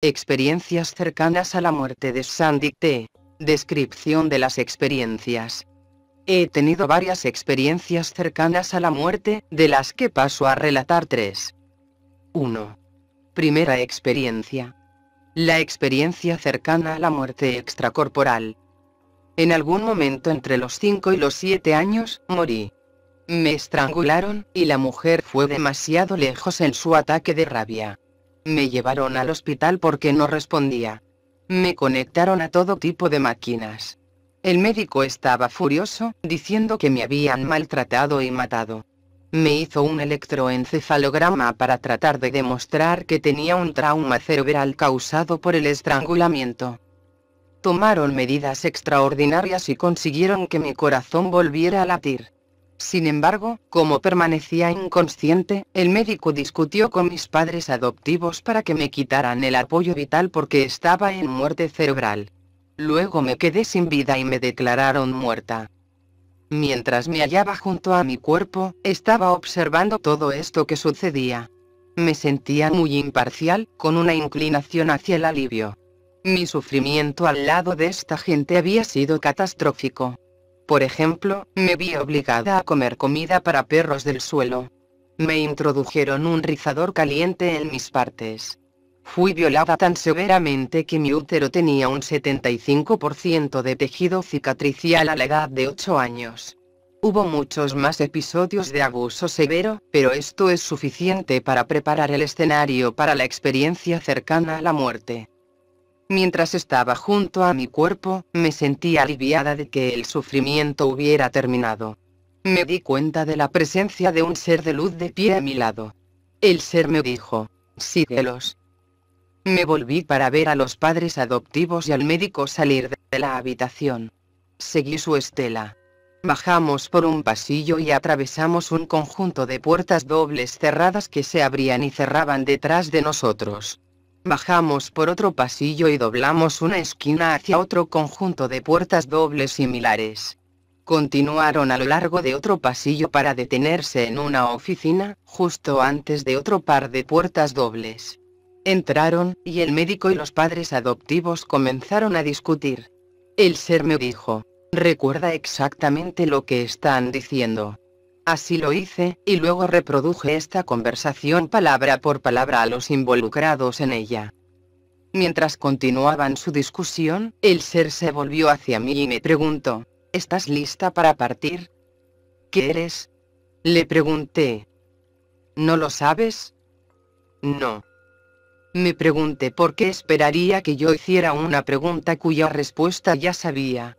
Experiencias cercanas a la muerte de Sandy T. Descripción de las experiencias. He tenido varias experiencias cercanas a la muerte, de las que paso a relatar tres. 1. Primera experiencia. La experiencia cercana a la muerte extracorporal. En algún momento entre los 5 y los 7 años, morí. Me estrangularon, y la mujer fue demasiado lejos en su ataque de rabia. Me llevaron al hospital porque no respondía. Me conectaron a todo tipo de máquinas. El médico estaba furioso, diciendo que me habían maltratado y matado. Me hizo un electroencefalograma para tratar de demostrar que tenía un trauma cerebral causado por el estrangulamiento. Tomaron medidas extraordinarias y consiguieron que mi corazón volviera a latir. Sin embargo, como permanecía inconsciente, el médico discutió con mis padres adoptivos para que me quitaran el apoyo vital porque estaba en muerte cerebral. Luego me quedé sin vida y me declararon muerta. Mientras me hallaba junto a mi cuerpo, estaba observando todo esto que sucedía. Me sentía muy imparcial, con una inclinación hacia el alivio. Mi sufrimiento al lado de esta gente había sido catastrófico. Por ejemplo, me vi obligada a comer comida para perros del suelo. Me introdujeron un rizador caliente en mis partes. Fui violada tan severamente que mi útero tenía un 75% de tejido cicatricial a la edad de 8 años. Hubo muchos más episodios de abuso severo, pero esto es suficiente para preparar el escenario para la experiencia cercana a la muerte. Mientras estaba junto a mi cuerpo, me sentí aliviada de que el sufrimiento hubiera terminado. Me di cuenta de la presencia de un ser de luz de pie a mi lado. El ser me dijo, síguelos. Me volví para ver a los padres adoptivos y al médico salir de la habitación. Seguí su estela. Bajamos por un pasillo y atravesamos un conjunto de puertas dobles cerradas que se abrían y cerraban detrás de nosotros. Bajamos por otro pasillo y doblamos una esquina hacia otro conjunto de puertas dobles similares. Continuaron a lo largo de otro pasillo para detenerse en una oficina, justo antes de otro par de puertas dobles. Entraron, y el médico y los padres adoptivos comenzaron a discutir. El ser me dijo, recuerda exactamente lo que están diciendo. Así lo hice, y luego reproduje esta conversación palabra por palabra a los involucrados en ella. Mientras continuaban su discusión, el ser se volvió hacia mí y me preguntó, ¿estás lista para partir? ¿Qué eres? Le pregunté. ¿No lo sabes? No. Me pregunté por qué esperaría que yo hiciera una pregunta cuya respuesta ya sabía.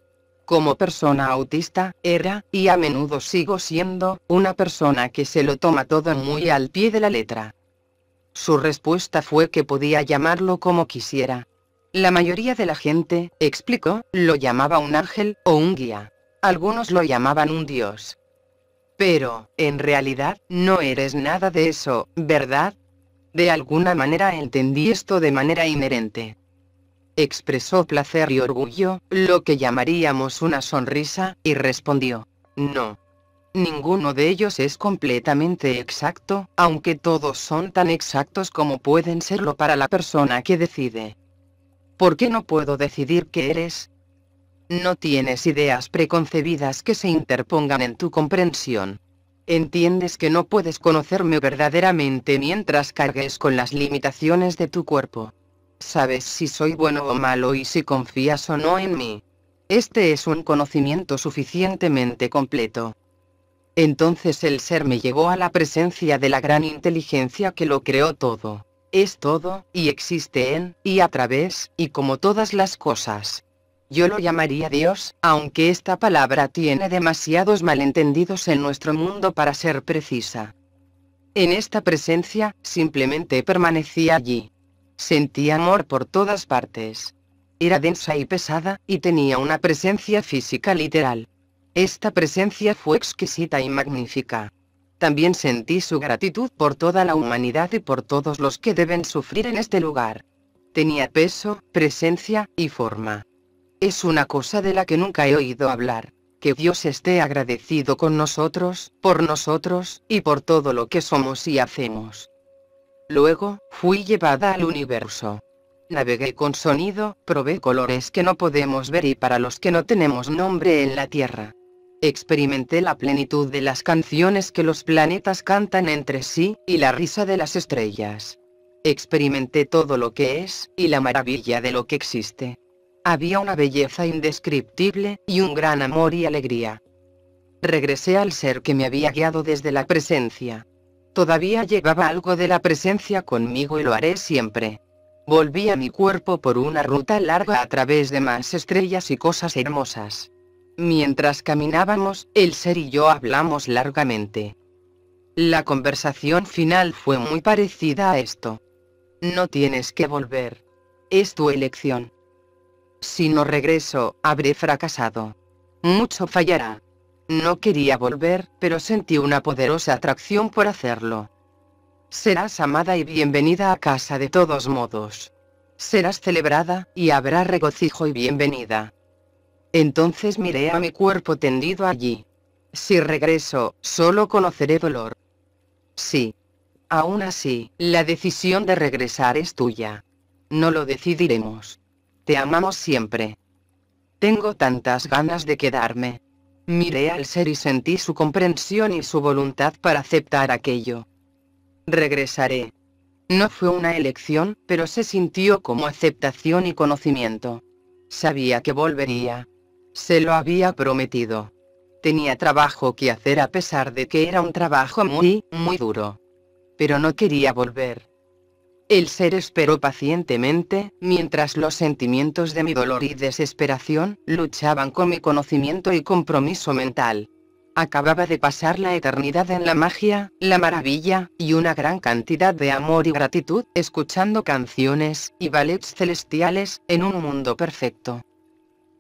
Como persona autista, era, y a menudo sigo siendo, una persona que se lo toma todo muy al pie de la letra. Su respuesta fue que podía llamarlo como quisiera. La mayoría de la gente, explicó, lo llamaba un ángel, o un guía. Algunos lo llamaban un dios. Pero, en realidad, no eres nada de eso, ¿verdad? De alguna manera entendí esto de manera inherente expresó placer y orgullo, lo que llamaríamos una sonrisa, y respondió, no. Ninguno de ellos es completamente exacto, aunque todos son tan exactos como pueden serlo para la persona que decide. ¿Por qué no puedo decidir qué eres? No tienes ideas preconcebidas que se interpongan en tu comprensión. Entiendes que no puedes conocerme verdaderamente mientras cargues con las limitaciones de tu cuerpo sabes si soy bueno o malo y si confías o no en mí. Este es un conocimiento suficientemente completo. Entonces el ser me llevó a la presencia de la gran inteligencia que lo creó todo. Es todo, y existe en, y a través, y como todas las cosas. Yo lo llamaría Dios, aunque esta palabra tiene demasiados malentendidos en nuestro mundo para ser precisa. En esta presencia, simplemente permanecí allí. Sentí amor por todas partes. Era densa y pesada, y tenía una presencia física literal. Esta presencia fue exquisita y magnífica. También sentí su gratitud por toda la humanidad y por todos los que deben sufrir en este lugar. Tenía peso, presencia y forma. Es una cosa de la que nunca he oído hablar. Que Dios esté agradecido con nosotros, por nosotros, y por todo lo que somos y hacemos. Luego, fui llevada al universo. Navegué con sonido, probé colores que no podemos ver y para los que no tenemos nombre en la Tierra. Experimenté la plenitud de las canciones que los planetas cantan entre sí, y la risa de las estrellas. Experimenté todo lo que es, y la maravilla de lo que existe. Había una belleza indescriptible, y un gran amor y alegría. Regresé al ser que me había guiado desde la presencia. Todavía llevaba algo de la presencia conmigo y lo haré siempre. Volví a mi cuerpo por una ruta larga a través de más estrellas y cosas hermosas. Mientras caminábamos, el ser y yo hablamos largamente. La conversación final fue muy parecida a esto. No tienes que volver. Es tu elección. Si no regreso, habré fracasado. Mucho fallará. No quería volver, pero sentí una poderosa atracción por hacerlo. Serás amada y bienvenida a casa de todos modos. Serás celebrada, y habrá regocijo y bienvenida. Entonces miré a mi cuerpo tendido allí. Si regreso, solo conoceré dolor. Sí. Aún así, la decisión de regresar es tuya. No lo decidiremos. Te amamos siempre. Tengo tantas ganas de quedarme. Miré al ser y sentí su comprensión y su voluntad para aceptar aquello. Regresaré. No fue una elección, pero se sintió como aceptación y conocimiento. Sabía que volvería. Se lo había prometido. Tenía trabajo que hacer a pesar de que era un trabajo muy, muy duro. Pero no quería volver. El ser esperó pacientemente, mientras los sentimientos de mi dolor y desesperación luchaban con mi conocimiento y compromiso mental. Acababa de pasar la eternidad en la magia, la maravilla, y una gran cantidad de amor y gratitud, escuchando canciones y ballets celestiales, en un mundo perfecto.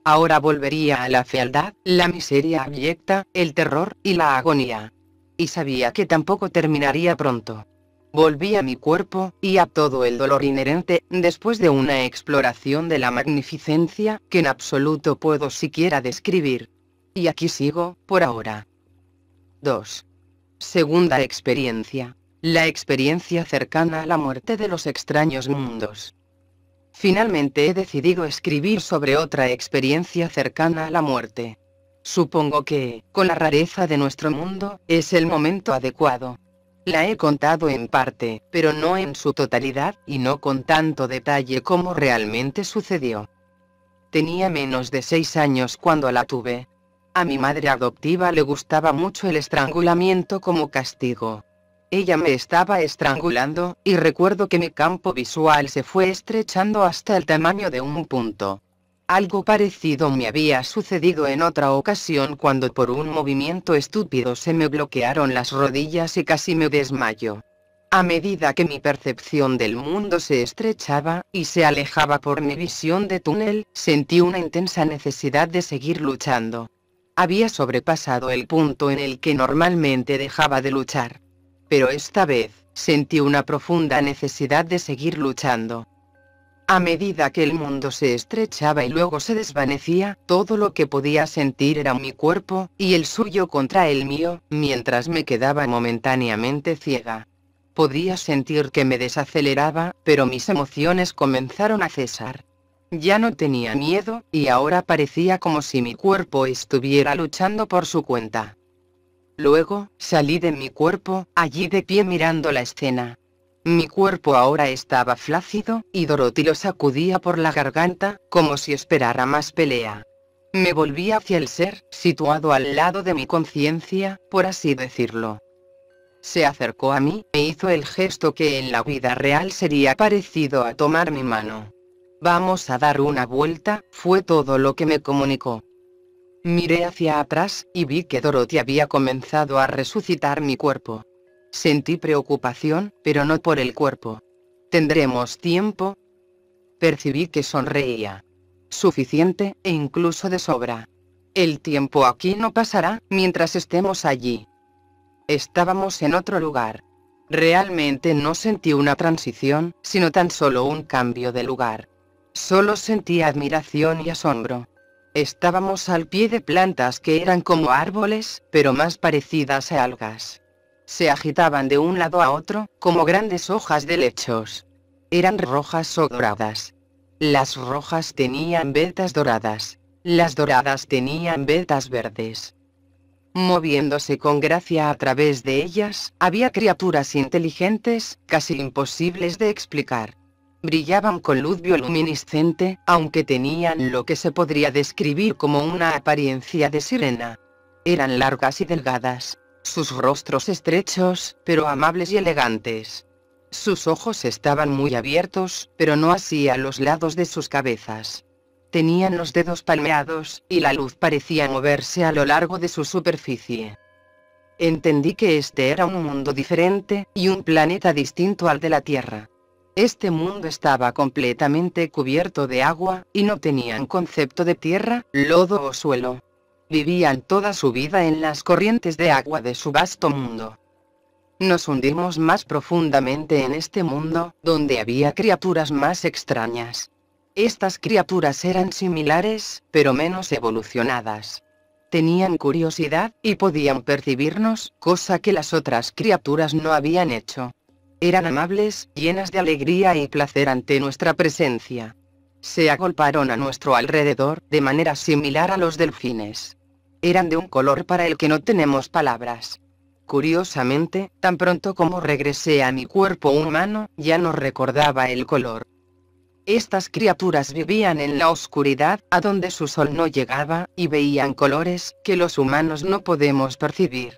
Ahora volvería a la fealdad, la miseria abyecta, el terror y la agonía. Y sabía que tampoco terminaría pronto. Volví a mi cuerpo, y a todo el dolor inherente, después de una exploración de la magnificencia, que en absoluto puedo siquiera describir. Y aquí sigo, por ahora. 2. Segunda experiencia. La experiencia cercana a la muerte de los extraños mundos. Finalmente he decidido escribir sobre otra experiencia cercana a la muerte. Supongo que, con la rareza de nuestro mundo, es el momento adecuado. La he contado en parte, pero no en su totalidad, y no con tanto detalle como realmente sucedió. Tenía menos de seis años cuando la tuve. A mi madre adoptiva le gustaba mucho el estrangulamiento como castigo. Ella me estaba estrangulando, y recuerdo que mi campo visual se fue estrechando hasta el tamaño de un punto. Algo parecido me había sucedido en otra ocasión cuando por un movimiento estúpido se me bloquearon las rodillas y casi me desmayo. A medida que mi percepción del mundo se estrechaba, y se alejaba por mi visión de túnel, sentí una intensa necesidad de seguir luchando. Había sobrepasado el punto en el que normalmente dejaba de luchar. Pero esta vez, sentí una profunda necesidad de seguir luchando. A medida que el mundo se estrechaba y luego se desvanecía, todo lo que podía sentir era mi cuerpo, y el suyo contra el mío, mientras me quedaba momentáneamente ciega. Podía sentir que me desaceleraba, pero mis emociones comenzaron a cesar. Ya no tenía miedo, y ahora parecía como si mi cuerpo estuviera luchando por su cuenta. Luego, salí de mi cuerpo, allí de pie mirando la escena. Mi cuerpo ahora estaba flácido, y Dorothy lo sacudía por la garganta, como si esperara más pelea. Me volví hacia el ser, situado al lado de mi conciencia, por así decirlo. Se acercó a mí me hizo el gesto que en la vida real sería parecido a tomar mi mano. Vamos a dar una vuelta, fue todo lo que me comunicó. Miré hacia atrás y vi que Dorothy había comenzado a resucitar mi cuerpo. Sentí preocupación, pero no por el cuerpo. ¿Tendremos tiempo? Percibí que sonreía. Suficiente, e incluso de sobra. El tiempo aquí no pasará, mientras estemos allí. Estábamos en otro lugar. Realmente no sentí una transición, sino tan solo un cambio de lugar. Solo sentí admiración y asombro. Estábamos al pie de plantas que eran como árboles, pero más parecidas a algas se agitaban de un lado a otro, como grandes hojas de lechos. Eran rojas o doradas. Las rojas tenían vetas doradas. Las doradas tenían vetas verdes. Moviéndose con gracia a través de ellas, había criaturas inteligentes, casi imposibles de explicar. Brillaban con luz bioluminiscente, aunque tenían lo que se podría describir como una apariencia de sirena. Eran largas y delgadas, sus rostros estrechos, pero amables y elegantes. Sus ojos estaban muy abiertos, pero no así a los lados de sus cabezas. Tenían los dedos palmeados, y la luz parecía moverse a lo largo de su superficie. Entendí que este era un mundo diferente, y un planeta distinto al de la Tierra. Este mundo estaba completamente cubierto de agua, y no tenían concepto de tierra, lodo o suelo vivían toda su vida en las corrientes de agua de su vasto mundo. Nos hundimos más profundamente en este mundo, donde había criaturas más extrañas. Estas criaturas eran similares, pero menos evolucionadas. Tenían curiosidad, y podían percibirnos, cosa que las otras criaturas no habían hecho. Eran amables, llenas de alegría y placer ante nuestra presencia. Se agolparon a nuestro alrededor, de manera similar a los delfines eran de un color para el que no tenemos palabras. Curiosamente, tan pronto como regresé a mi cuerpo humano, ya no recordaba el color. Estas criaturas vivían en la oscuridad, a donde su sol no llegaba, y veían colores que los humanos no podemos percibir.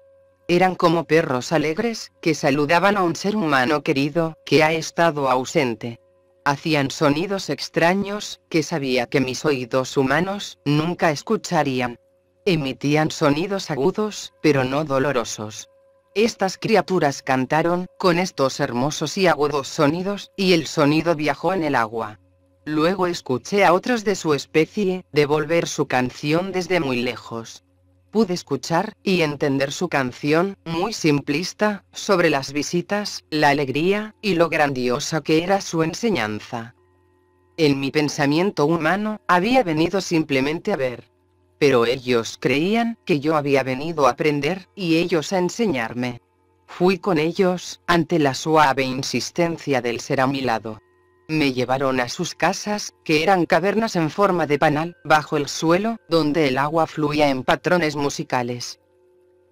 Eran como perros alegres, que saludaban a un ser humano querido, que ha estado ausente. Hacían sonidos extraños, que sabía que mis oídos humanos nunca escucharían. Emitían sonidos agudos, pero no dolorosos. Estas criaturas cantaron, con estos hermosos y agudos sonidos, y el sonido viajó en el agua. Luego escuché a otros de su especie, devolver su canción desde muy lejos. Pude escuchar, y entender su canción, muy simplista, sobre las visitas, la alegría, y lo grandiosa que era su enseñanza. En mi pensamiento humano, había venido simplemente a ver pero ellos creían que yo había venido a aprender, y ellos a enseñarme. Fui con ellos, ante la suave insistencia del ser a mi lado. Me llevaron a sus casas, que eran cavernas en forma de panal, bajo el suelo, donde el agua fluía en patrones musicales.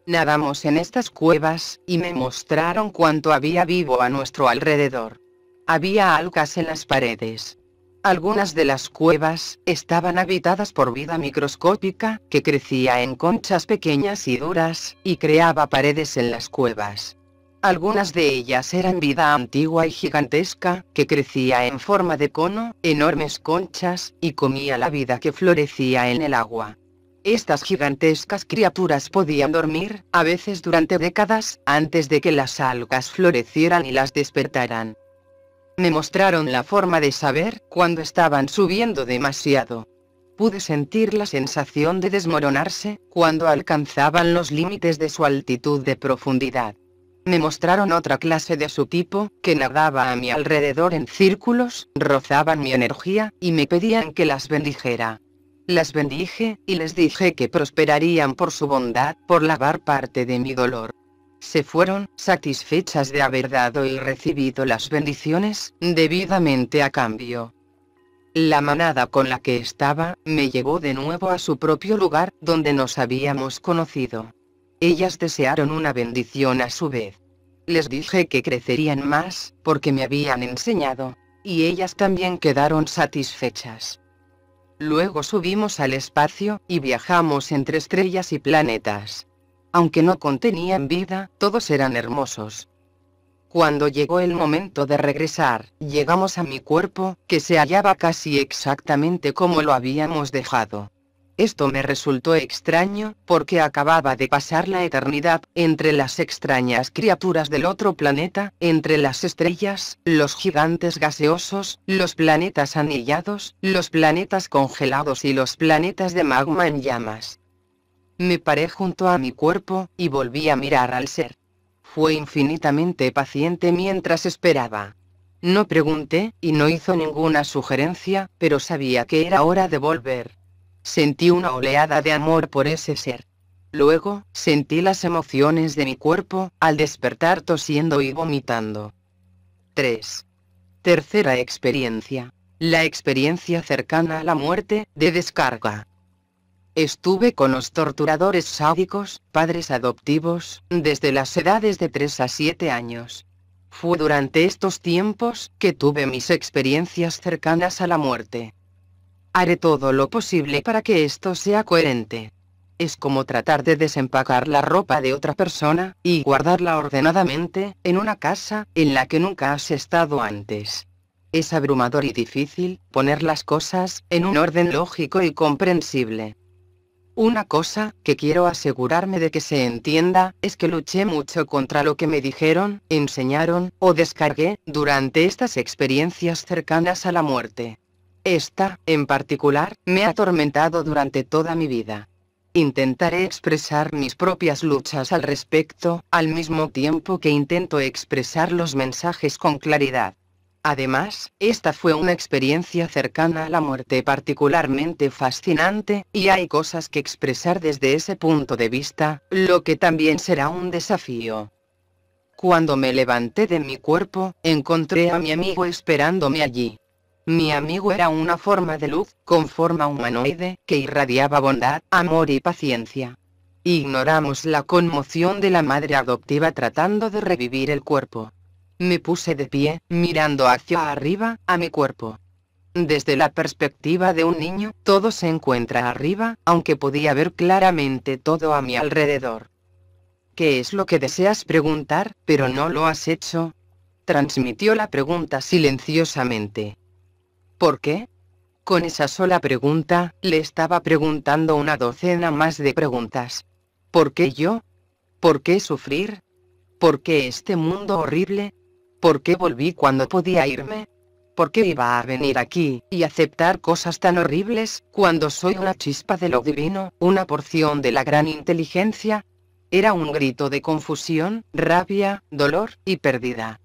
Nadamos en estas cuevas, y me mostraron cuánto había vivo a nuestro alrededor. Había algas en las paredes, algunas de las cuevas estaban habitadas por vida microscópica, que crecía en conchas pequeñas y duras, y creaba paredes en las cuevas. Algunas de ellas eran vida antigua y gigantesca, que crecía en forma de cono, enormes conchas, y comía la vida que florecía en el agua. Estas gigantescas criaturas podían dormir, a veces durante décadas, antes de que las algas florecieran y las despertaran. Me mostraron la forma de saber cuando estaban subiendo demasiado. Pude sentir la sensación de desmoronarse cuando alcanzaban los límites de su altitud de profundidad. Me mostraron otra clase de su tipo, que nadaba a mi alrededor en círculos, rozaban mi energía, y me pedían que las bendijera. Las bendije, y les dije que prosperarían por su bondad, por lavar parte de mi dolor se fueron, satisfechas de haber dado y recibido las bendiciones, debidamente a cambio. La manada con la que estaba, me llevó de nuevo a su propio lugar, donde nos habíamos conocido. Ellas desearon una bendición a su vez. Les dije que crecerían más, porque me habían enseñado. Y ellas también quedaron satisfechas. Luego subimos al espacio, y viajamos entre estrellas y planetas. Aunque no contenían vida, todos eran hermosos. Cuando llegó el momento de regresar, llegamos a mi cuerpo, que se hallaba casi exactamente como lo habíamos dejado. Esto me resultó extraño, porque acababa de pasar la eternidad, entre las extrañas criaturas del otro planeta, entre las estrellas, los gigantes gaseosos, los planetas anillados, los planetas congelados y los planetas de magma en llamas. Me paré junto a mi cuerpo, y volví a mirar al ser. Fue infinitamente paciente mientras esperaba. No pregunté, y no hizo ninguna sugerencia, pero sabía que era hora de volver. Sentí una oleada de amor por ese ser. Luego, sentí las emociones de mi cuerpo, al despertar tosiendo y vomitando. 3. Tercera experiencia. La experiencia cercana a la muerte, de descarga. Estuve con los torturadores sádicos, padres adoptivos, desde las edades de 3 a 7 años. Fue durante estos tiempos que tuve mis experiencias cercanas a la muerte. Haré todo lo posible para que esto sea coherente. Es como tratar de desempacar la ropa de otra persona y guardarla ordenadamente en una casa en la que nunca has estado antes. Es abrumador y difícil poner las cosas en un orden lógico y comprensible. Una cosa, que quiero asegurarme de que se entienda, es que luché mucho contra lo que me dijeron, enseñaron, o descargué, durante estas experiencias cercanas a la muerte. Esta, en particular, me ha atormentado durante toda mi vida. Intentaré expresar mis propias luchas al respecto, al mismo tiempo que intento expresar los mensajes con claridad. Además, esta fue una experiencia cercana a la muerte particularmente fascinante, y hay cosas que expresar desde ese punto de vista, lo que también será un desafío. Cuando me levanté de mi cuerpo, encontré a mi amigo esperándome allí. Mi amigo era una forma de luz, con forma humanoide, que irradiaba bondad, amor y paciencia. Ignoramos la conmoción de la madre adoptiva tratando de revivir el cuerpo. Me puse de pie, mirando hacia arriba, a mi cuerpo. Desde la perspectiva de un niño, todo se encuentra arriba, aunque podía ver claramente todo a mi alrededor. ¿Qué es lo que deseas preguntar, pero no lo has hecho? Transmitió la pregunta silenciosamente. ¿Por qué? Con esa sola pregunta, le estaba preguntando una docena más de preguntas. ¿Por qué yo? ¿Por qué sufrir? ¿Por qué este mundo horrible? ¿Por qué volví cuando podía irme? ¿Por qué iba a venir aquí y aceptar cosas tan horribles cuando soy una chispa de lo divino, una porción de la gran inteligencia? Era un grito de confusión, rabia, dolor y pérdida.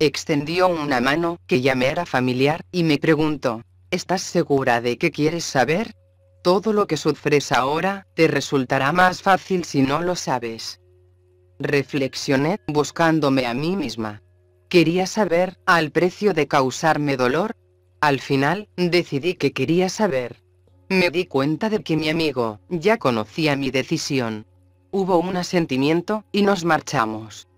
Extendió una mano que ya me era familiar y me preguntó, ¿estás segura de que quieres saber? Todo lo que sufres ahora te resultará más fácil si no lo sabes. Reflexioné buscándome a mí misma. Quería saber, al precio de causarme dolor. Al final, decidí que quería saber. Me di cuenta de que mi amigo, ya conocía mi decisión. Hubo un asentimiento, y nos marchamos.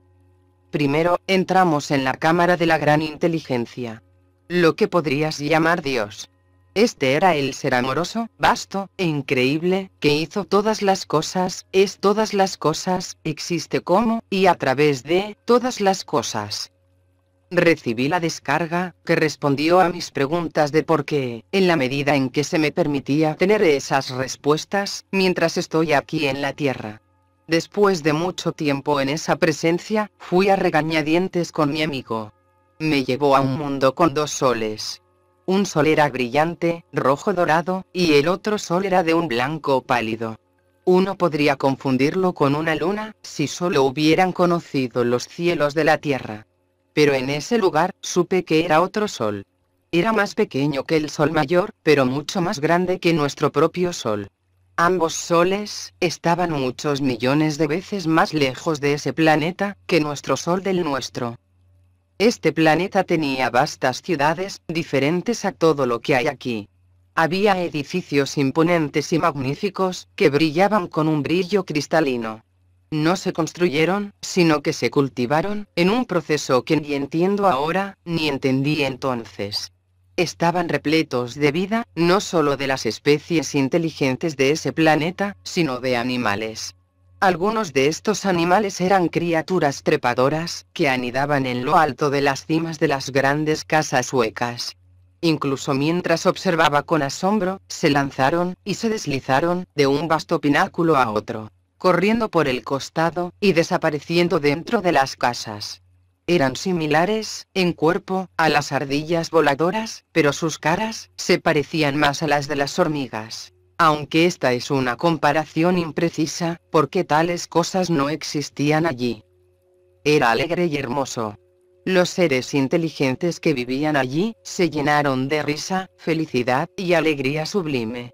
Primero, entramos en la cámara de la gran inteligencia. Lo que podrías llamar Dios. Este era el ser amoroso, vasto e increíble, que hizo todas las cosas, es todas las cosas, existe como, y a través de, todas las cosas recibí la descarga, que respondió a mis preguntas de por qué, en la medida en que se me permitía tener esas respuestas, mientras estoy aquí en la Tierra. Después de mucho tiempo en esa presencia, fui a regañadientes con mi amigo. Me llevó a un mundo con dos soles. Un sol era brillante, rojo dorado, y el otro sol era de un blanco pálido. Uno podría confundirlo con una luna, si solo hubieran conocido los cielos de la Tierra pero en ese lugar supe que era otro sol. Era más pequeño que el sol mayor, pero mucho más grande que nuestro propio sol. Ambos soles estaban muchos millones de veces más lejos de ese planeta que nuestro sol del nuestro. Este planeta tenía vastas ciudades, diferentes a todo lo que hay aquí. Había edificios imponentes y magníficos, que brillaban con un brillo cristalino no se construyeron, sino que se cultivaron, en un proceso que ni entiendo ahora, ni entendí entonces. Estaban repletos de vida, no solo de las especies inteligentes de ese planeta, sino de animales. Algunos de estos animales eran criaturas trepadoras, que anidaban en lo alto de las cimas de las grandes casas huecas. Incluso mientras observaba con asombro, se lanzaron, y se deslizaron, de un vasto pináculo a otro corriendo por el costado, y desapareciendo dentro de las casas. Eran similares, en cuerpo, a las ardillas voladoras, pero sus caras, se parecían más a las de las hormigas. Aunque esta es una comparación imprecisa, porque tales cosas no existían allí. Era alegre y hermoso. Los seres inteligentes que vivían allí, se llenaron de risa, felicidad y alegría sublime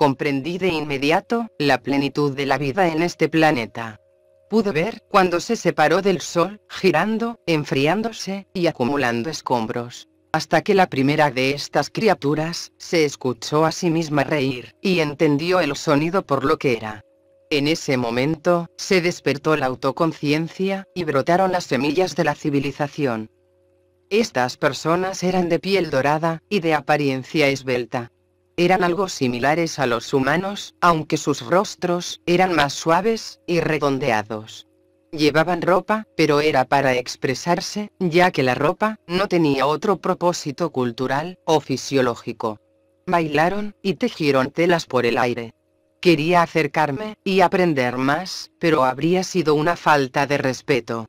comprendí de inmediato la plenitud de la vida en este planeta. Pude ver cuando se separó del Sol, girando, enfriándose y acumulando escombros. Hasta que la primera de estas criaturas se escuchó a sí misma reír, y entendió el sonido por lo que era. En ese momento, se despertó la autoconciencia, y brotaron las semillas de la civilización. Estas personas eran de piel dorada, y de apariencia esbelta eran algo similares a los humanos, aunque sus rostros eran más suaves y redondeados. Llevaban ropa, pero era para expresarse, ya que la ropa no tenía otro propósito cultural o fisiológico. Bailaron y tejieron telas por el aire. Quería acercarme y aprender más, pero habría sido una falta de respeto.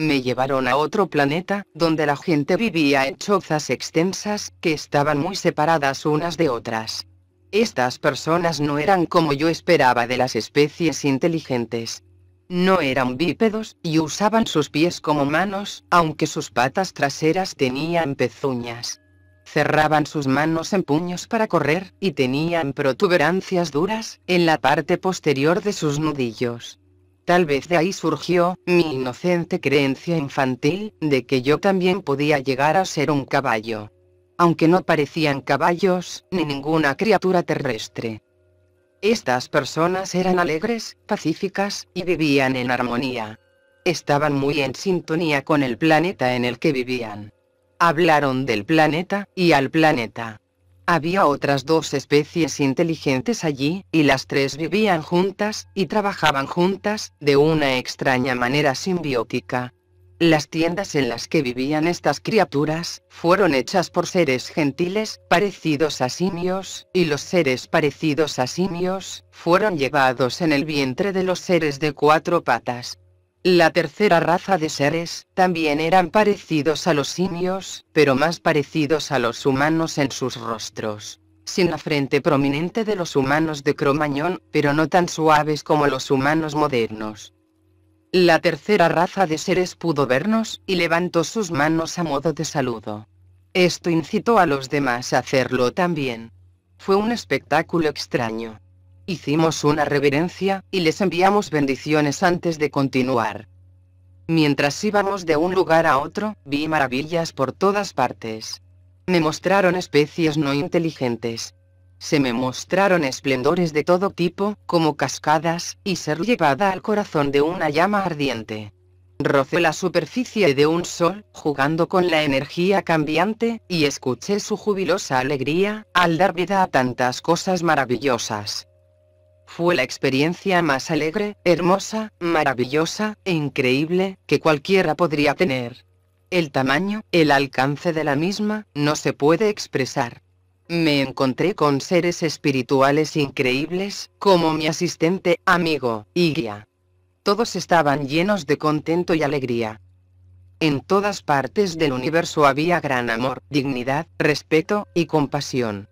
Me llevaron a otro planeta, donde la gente vivía en chozas extensas, que estaban muy separadas unas de otras. Estas personas no eran como yo esperaba de las especies inteligentes. No eran bípedos, y usaban sus pies como manos, aunque sus patas traseras tenían pezuñas. Cerraban sus manos en puños para correr, y tenían protuberancias duras, en la parte posterior de sus nudillos. Tal vez de ahí surgió, mi inocente creencia infantil, de que yo también podía llegar a ser un caballo. Aunque no parecían caballos, ni ninguna criatura terrestre. Estas personas eran alegres, pacíficas, y vivían en armonía. Estaban muy en sintonía con el planeta en el que vivían. Hablaron del planeta, y al planeta. Había otras dos especies inteligentes allí, y las tres vivían juntas, y trabajaban juntas, de una extraña manera simbiótica. Las tiendas en las que vivían estas criaturas, fueron hechas por seres gentiles, parecidos a simios, y los seres parecidos a simios, fueron llevados en el vientre de los seres de cuatro patas. La tercera raza de seres, también eran parecidos a los simios, pero más parecidos a los humanos en sus rostros. Sin la frente prominente de los humanos de Cromañón, pero no tan suaves como los humanos modernos. La tercera raza de seres pudo vernos, y levantó sus manos a modo de saludo. Esto incitó a los demás a hacerlo también. Fue un espectáculo extraño. Hicimos una reverencia, y les enviamos bendiciones antes de continuar. Mientras íbamos de un lugar a otro, vi maravillas por todas partes. Me mostraron especies no inteligentes. Se me mostraron esplendores de todo tipo, como cascadas, y ser llevada al corazón de una llama ardiente. Rocé la superficie de un sol, jugando con la energía cambiante, y escuché su jubilosa alegría, al dar vida a tantas cosas maravillosas. Fue la experiencia más alegre, hermosa, maravillosa e increíble que cualquiera podría tener. El tamaño, el alcance de la misma, no se puede expresar. Me encontré con seres espirituales increíbles, como mi asistente, amigo y guía. Todos estaban llenos de contento y alegría. En todas partes del universo había gran amor, dignidad, respeto y compasión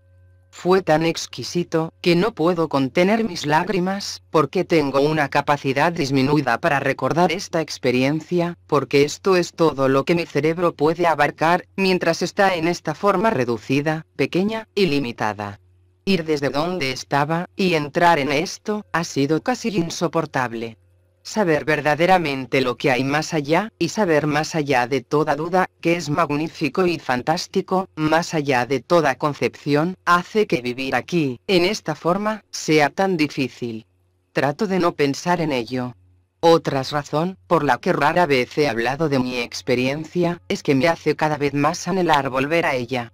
fue tan exquisito, que no puedo contener mis lágrimas, porque tengo una capacidad disminuida para recordar esta experiencia, porque esto es todo lo que mi cerebro puede abarcar, mientras está en esta forma reducida, pequeña, y limitada. Ir desde donde estaba, y entrar en esto, ha sido casi insoportable saber verdaderamente lo que hay más allá, y saber más allá de toda duda, que es magnífico y fantástico, más allá de toda concepción, hace que vivir aquí, en esta forma, sea tan difícil. Trato de no pensar en ello. Otra razón, por la que rara vez he hablado de mi experiencia, es que me hace cada vez más anhelar volver a ella.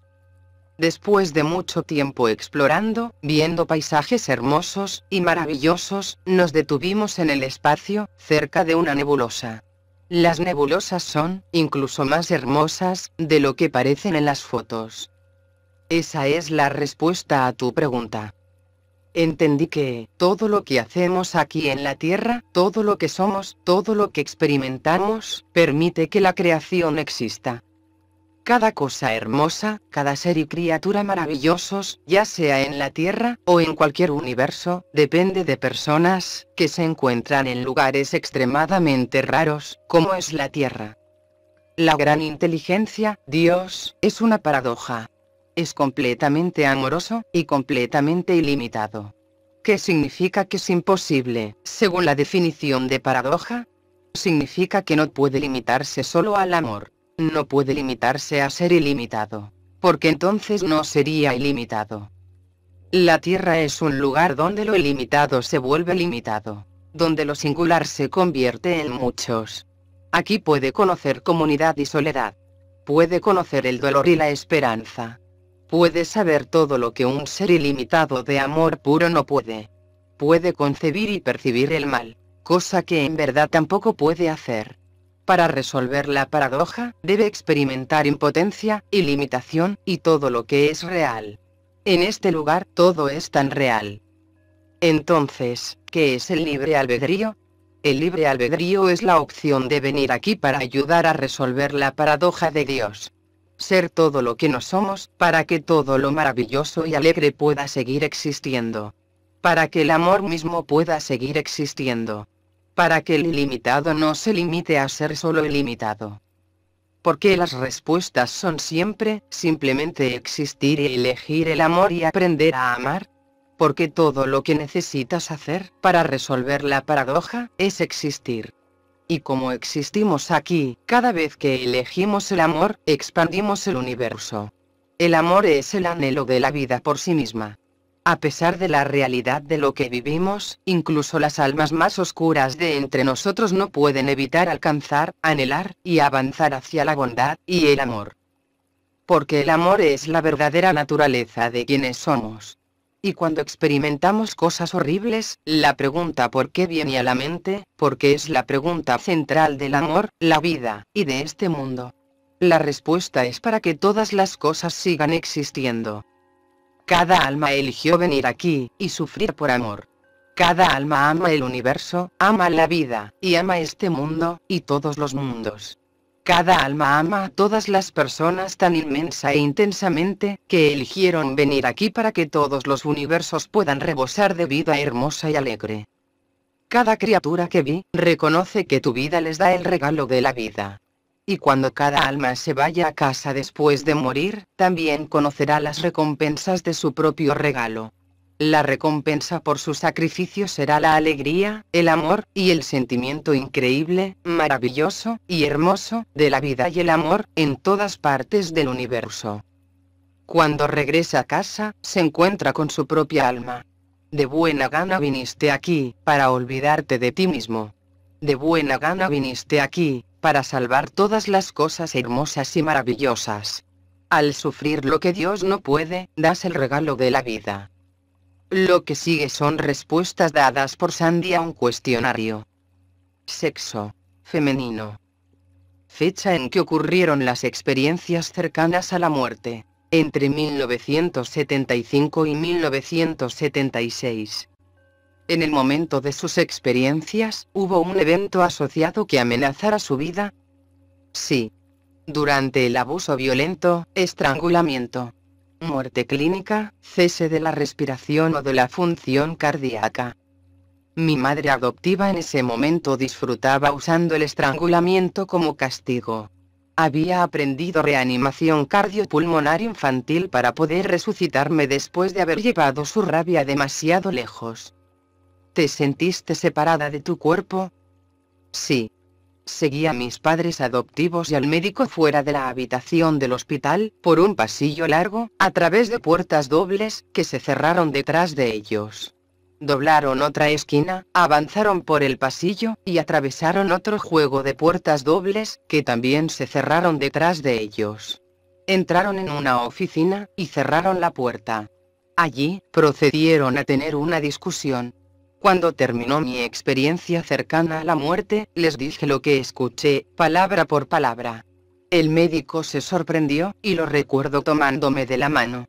Después de mucho tiempo explorando, viendo paisajes hermosos y maravillosos, nos detuvimos en el espacio, cerca de una nebulosa. Las nebulosas son, incluso más hermosas, de lo que parecen en las fotos. Esa es la respuesta a tu pregunta. Entendí que, todo lo que hacemos aquí en la Tierra, todo lo que somos, todo lo que experimentamos, permite que la creación exista. Cada cosa hermosa, cada ser y criatura maravillosos, ya sea en la Tierra, o en cualquier universo, depende de personas, que se encuentran en lugares extremadamente raros, como es la Tierra. La gran inteligencia, Dios, es una paradoja. Es completamente amoroso, y completamente ilimitado. ¿Qué significa que es imposible, según la definición de paradoja? Significa que no puede limitarse solo al amor no puede limitarse a ser ilimitado, porque entonces no sería ilimitado. La Tierra es un lugar donde lo ilimitado se vuelve limitado, donde lo singular se convierte en muchos. Aquí puede conocer comunidad y soledad. Puede conocer el dolor y la esperanza. Puede saber todo lo que un ser ilimitado de amor puro no puede. Puede concebir y percibir el mal, cosa que en verdad tampoco puede hacer. Para resolver la paradoja, debe experimentar impotencia, y limitación, y todo lo que es real. En este lugar, todo es tan real. Entonces, ¿qué es el libre albedrío? El libre albedrío es la opción de venir aquí para ayudar a resolver la paradoja de Dios. Ser todo lo que no somos, para que todo lo maravilloso y alegre pueda seguir existiendo. Para que el amor mismo pueda seguir existiendo para que el ilimitado no se limite a ser solo ilimitado. Porque las respuestas son siempre, simplemente existir y elegir el amor y aprender a amar? Porque todo lo que necesitas hacer para resolver la paradoja es existir. Y como existimos aquí, cada vez que elegimos el amor, expandimos el universo. El amor es el anhelo de la vida por sí misma. A pesar de la realidad de lo que vivimos, incluso las almas más oscuras de entre nosotros no pueden evitar alcanzar, anhelar, y avanzar hacia la bondad, y el amor. Porque el amor es la verdadera naturaleza de quienes somos. Y cuando experimentamos cosas horribles, la pregunta por qué viene a la mente, porque es la pregunta central del amor, la vida, y de este mundo. La respuesta es para que todas las cosas sigan existiendo. Cada alma eligió venir aquí, y sufrir por amor. Cada alma ama el universo, ama la vida, y ama este mundo, y todos los mundos. Cada alma ama a todas las personas tan inmensa e intensamente, que eligieron venir aquí para que todos los universos puedan rebosar de vida hermosa y alegre. Cada criatura que vi, reconoce que tu vida les da el regalo de la vida y cuando cada alma se vaya a casa después de morir, también conocerá las recompensas de su propio regalo. La recompensa por su sacrificio será la alegría, el amor, y el sentimiento increíble, maravilloso, y hermoso, de la vida y el amor, en todas partes del universo. Cuando regresa a casa, se encuentra con su propia alma. De buena gana viniste aquí, para olvidarte de ti mismo. De buena gana viniste aquí, para salvar todas las cosas hermosas y maravillosas. Al sufrir lo que Dios no puede, das el regalo de la vida. Lo que sigue son respuestas dadas por Sandy a un cuestionario. Sexo. Femenino. Fecha en que ocurrieron las experiencias cercanas a la muerte. Entre 1975 y 1976. En el momento de sus experiencias, ¿hubo un evento asociado que amenazara su vida? Sí. Durante el abuso violento, estrangulamiento, muerte clínica, cese de la respiración o de la función cardíaca. Mi madre adoptiva en ese momento disfrutaba usando el estrangulamiento como castigo. Había aprendido reanimación cardiopulmonar infantil para poder resucitarme después de haber llevado su rabia demasiado lejos. ¿Te sentiste separada de tu cuerpo? Sí. Seguí a mis padres adoptivos y al médico fuera de la habitación del hospital, por un pasillo largo, a través de puertas dobles, que se cerraron detrás de ellos. Doblaron otra esquina, avanzaron por el pasillo, y atravesaron otro juego de puertas dobles, que también se cerraron detrás de ellos. Entraron en una oficina, y cerraron la puerta. Allí, procedieron a tener una discusión, cuando terminó mi experiencia cercana a la muerte, les dije lo que escuché, palabra por palabra. El médico se sorprendió, y lo recuerdo tomándome de la mano.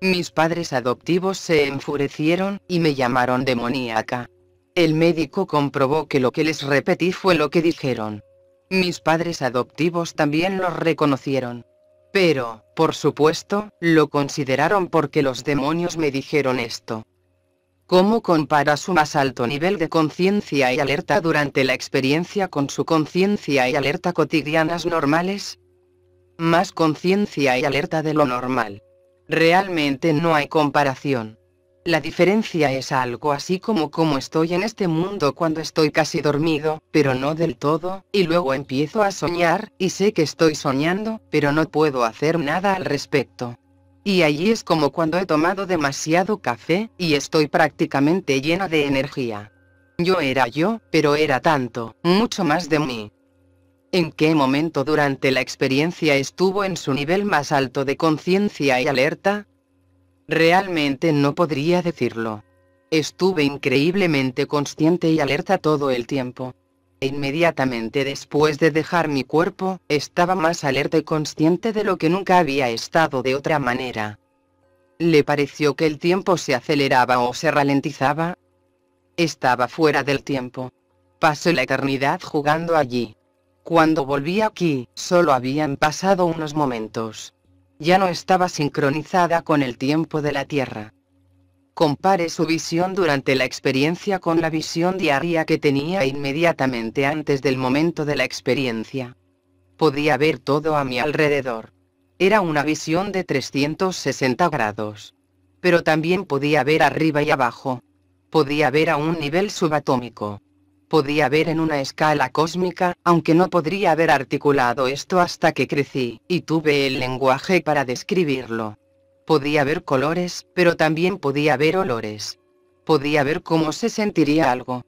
Mis padres adoptivos se enfurecieron, y me llamaron demoníaca. El médico comprobó que lo que les repetí fue lo que dijeron. Mis padres adoptivos también los reconocieron. Pero, por supuesto, lo consideraron porque los demonios me dijeron esto. ¿Cómo compara su más alto nivel de conciencia y alerta durante la experiencia con su conciencia y alerta cotidianas normales? Más conciencia y alerta de lo normal. Realmente no hay comparación. La diferencia es algo así como como estoy en este mundo cuando estoy casi dormido, pero no del todo, y luego empiezo a soñar, y sé que estoy soñando, pero no puedo hacer nada al respecto. Y allí es como cuando he tomado demasiado café, y estoy prácticamente llena de energía. Yo era yo, pero era tanto, mucho más de mí. ¿En qué momento durante la experiencia estuvo en su nivel más alto de conciencia y alerta? Realmente no podría decirlo. Estuve increíblemente consciente y alerta todo el tiempo inmediatamente después de dejar mi cuerpo, estaba más alerta y consciente de lo que nunca había estado de otra manera. Le pareció que el tiempo se aceleraba o se ralentizaba. Estaba fuera del tiempo. Pasé la eternidad jugando allí. Cuando volví aquí, solo habían pasado unos momentos. Ya no estaba sincronizada con el tiempo de la Tierra. Compare su visión durante la experiencia con la visión diaria que tenía inmediatamente antes del momento de la experiencia. Podía ver todo a mi alrededor. Era una visión de 360 grados. Pero también podía ver arriba y abajo. Podía ver a un nivel subatómico. Podía ver en una escala cósmica, aunque no podría haber articulado esto hasta que crecí, y tuve el lenguaje para describirlo. Podía ver colores, pero también podía ver olores. Podía ver cómo se sentiría algo.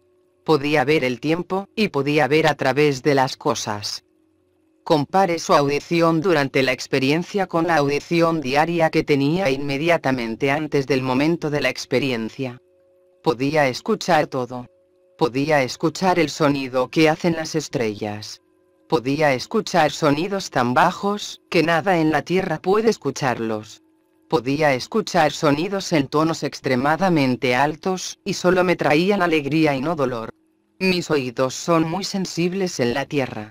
Podía ver el tiempo, y podía ver a través de las cosas. Compare su audición durante la experiencia con la audición diaria que tenía inmediatamente antes del momento de la experiencia. Podía escuchar todo. Podía escuchar el sonido que hacen las estrellas. Podía escuchar sonidos tan bajos, que nada en la Tierra puede escucharlos podía escuchar sonidos en tonos extremadamente altos, y solo me traían alegría y no dolor. Mis oídos son muy sensibles en la tierra.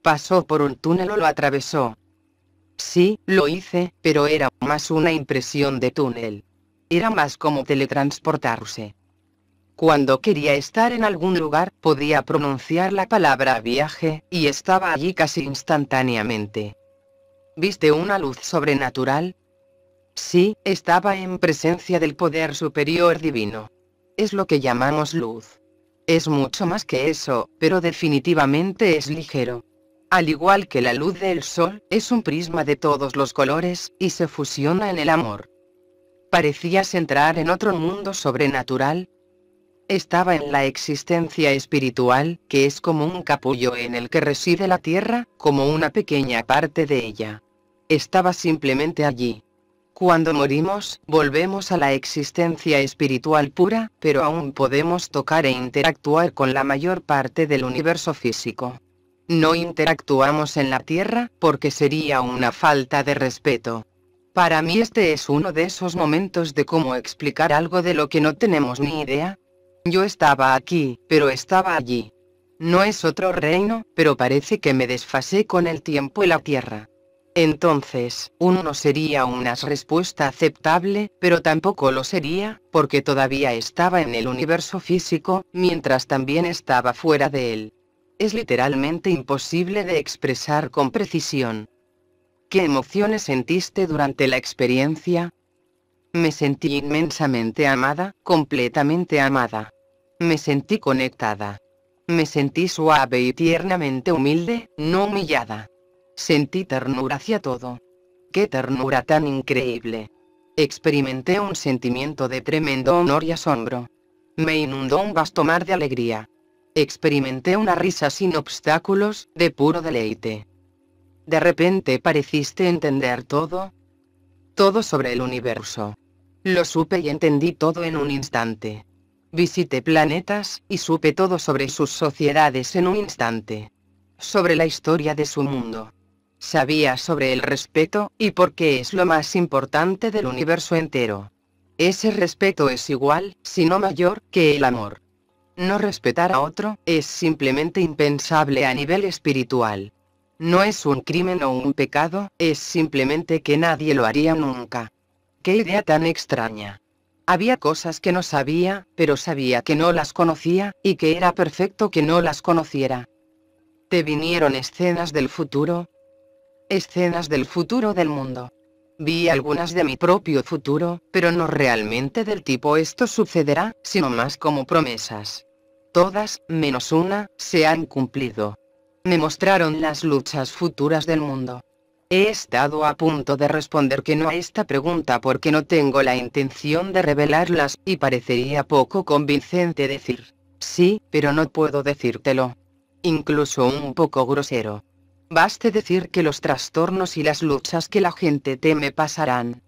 Pasó por un túnel o lo atravesó. Sí, lo hice, pero era más una impresión de túnel. Era más como teletransportarse. Cuando quería estar en algún lugar, podía pronunciar la palabra viaje, y estaba allí casi instantáneamente. ¿Viste una luz sobrenatural? Sí, estaba en presencia del poder superior divino. Es lo que llamamos luz. Es mucho más que eso, pero definitivamente es ligero. Al igual que la luz del sol, es un prisma de todos los colores, y se fusiona en el amor. Parecías entrar en otro mundo sobrenatural. Estaba en la existencia espiritual, que es como un capullo en el que reside la tierra, como una pequeña parte de ella. Estaba simplemente allí. Cuando morimos, volvemos a la existencia espiritual pura, pero aún podemos tocar e interactuar con la mayor parte del universo físico. No interactuamos en la Tierra, porque sería una falta de respeto. Para mí este es uno de esos momentos de cómo explicar algo de lo que no tenemos ni idea. Yo estaba aquí, pero estaba allí. No es otro reino, pero parece que me desfasé con el tiempo y la tierra. Entonces, uno no sería una respuesta aceptable, pero tampoco lo sería, porque todavía estaba en el universo físico, mientras también estaba fuera de él. Es literalmente imposible de expresar con precisión. ¿Qué emociones sentiste durante la experiencia? Me sentí inmensamente amada, completamente amada. Me sentí conectada. Me sentí suave y tiernamente humilde, no humillada. Sentí ternura hacia todo. ¡Qué ternura tan increíble! Experimenté un sentimiento de tremendo honor y asombro. Me inundó un vasto mar de alegría. Experimenté una risa sin obstáculos, de puro deleite. De repente pareciste entender todo. Todo sobre el universo. Lo supe y entendí todo en un instante. Visité planetas, y supe todo sobre sus sociedades en un instante. Sobre la historia de su mundo Sabía sobre el respeto, y porque es lo más importante del universo entero. Ese respeto es igual, si no mayor, que el amor. No respetar a otro, es simplemente impensable a nivel espiritual. No es un crimen o un pecado, es simplemente que nadie lo haría nunca. ¡Qué idea tan extraña! Había cosas que no sabía, pero sabía que no las conocía, y que era perfecto que no las conociera. Te vinieron escenas del futuro, Escenas del futuro del mundo. Vi algunas de mi propio futuro, pero no realmente del tipo esto sucederá, sino más como promesas. Todas, menos una, se han cumplido. Me mostraron las luchas futuras del mundo. He estado a punto de responder que no a esta pregunta porque no tengo la intención de revelarlas, y parecería poco convincente decir, sí, pero no puedo decírtelo. Incluso un poco grosero. Baste decir que los trastornos y las luchas que la gente teme pasarán.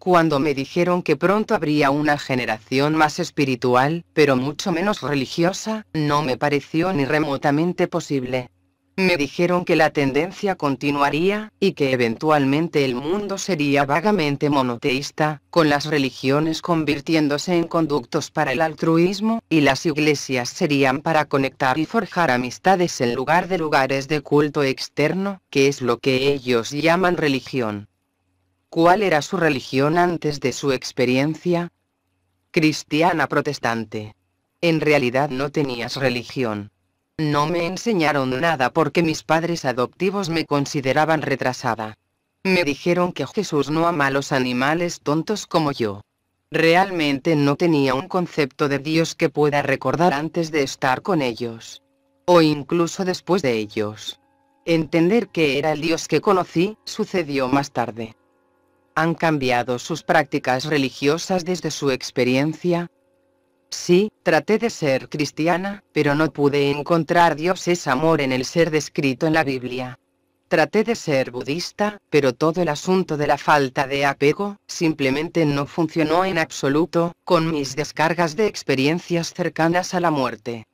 Cuando me dijeron que pronto habría una generación más espiritual, pero mucho menos religiosa, no me pareció ni remotamente posible. Me dijeron que la tendencia continuaría, y que eventualmente el mundo sería vagamente monoteísta, con las religiones convirtiéndose en conductos para el altruismo, y las iglesias serían para conectar y forjar amistades en lugar de lugares de culto externo, que es lo que ellos llaman religión. ¿Cuál era su religión antes de su experiencia? Cristiana protestante. En realidad no tenías religión no me enseñaron nada porque mis padres adoptivos me consideraban retrasada. Me dijeron que Jesús no ama a los animales tontos como yo. Realmente no tenía un concepto de Dios que pueda recordar antes de estar con ellos. O incluso después de ellos. Entender que era el Dios que conocí, sucedió más tarde. Han cambiado sus prácticas religiosas desde su experiencia, Sí, traté de ser cristiana, pero no pude encontrar Dios es amor en el ser descrito en la Biblia. Traté de ser budista, pero todo el asunto de la falta de apego, simplemente no funcionó en absoluto, con mis descargas de experiencias cercanas a la muerte.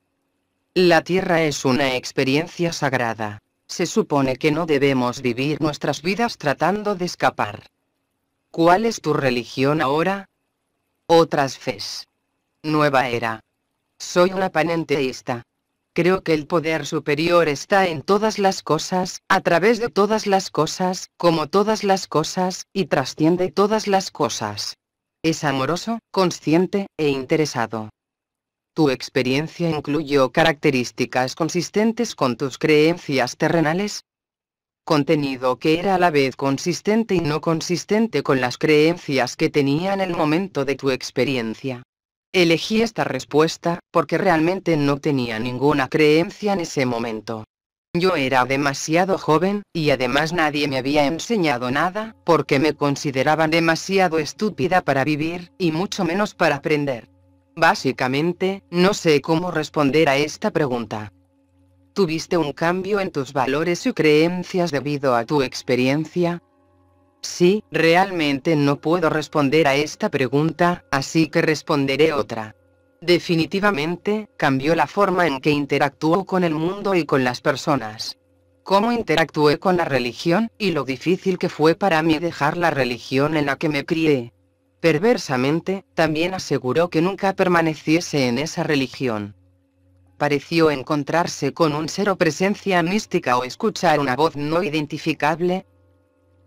La tierra es una experiencia sagrada. Se supone que no debemos vivir nuestras vidas tratando de escapar. ¿Cuál es tu religión ahora? Otras fes. Nueva era. Soy una panenteísta. Creo que el poder superior está en todas las cosas, a través de todas las cosas, como todas las cosas, y trasciende todas las cosas. Es amoroso, consciente, e interesado. Tu experiencia incluyó características consistentes con tus creencias terrenales. Contenido que era a la vez consistente y no consistente con las creencias que tenía en el momento de tu experiencia. Elegí esta respuesta, porque realmente no tenía ninguna creencia en ese momento. Yo era demasiado joven, y además nadie me había enseñado nada, porque me consideraban demasiado estúpida para vivir, y mucho menos para aprender. Básicamente, no sé cómo responder a esta pregunta. ¿Tuviste un cambio en tus valores y creencias debido a tu experiencia? Sí, realmente no puedo responder a esta pregunta, así que responderé otra. Definitivamente, cambió la forma en que interactuó con el mundo y con las personas. Cómo interactué con la religión, y lo difícil que fue para mí dejar la religión en la que me crié. Perversamente, también aseguró que nunca permaneciese en esa religión. Pareció encontrarse con un ser o presencia mística o escuchar una voz no identificable,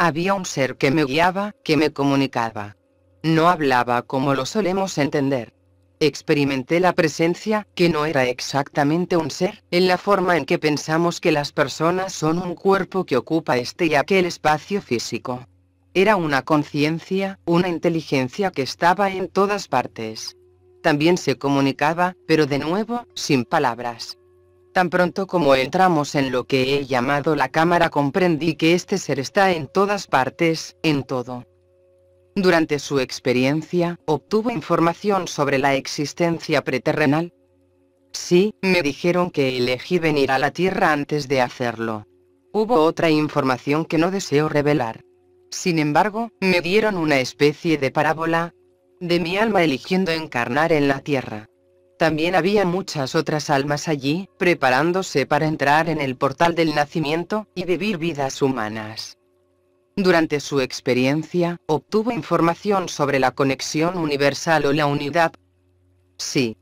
había un ser que me guiaba, que me comunicaba. No hablaba como lo solemos entender. Experimenté la presencia, que no era exactamente un ser, en la forma en que pensamos que las personas son un cuerpo que ocupa este y aquel espacio físico. Era una conciencia, una inteligencia que estaba en todas partes. También se comunicaba, pero de nuevo, sin palabras. Tan pronto como entramos en lo que he llamado la cámara comprendí que este ser está en todas partes, en todo. Durante su experiencia, obtuvo información sobre la existencia preterrenal. Sí, me dijeron que elegí venir a la Tierra antes de hacerlo. Hubo otra información que no deseo revelar. Sin embargo, me dieron una especie de parábola de mi alma eligiendo encarnar en la Tierra. También había muchas otras almas allí, preparándose para entrar en el portal del nacimiento, y vivir vidas humanas. Durante su experiencia, obtuvo información sobre la conexión universal o la unidad. Sí.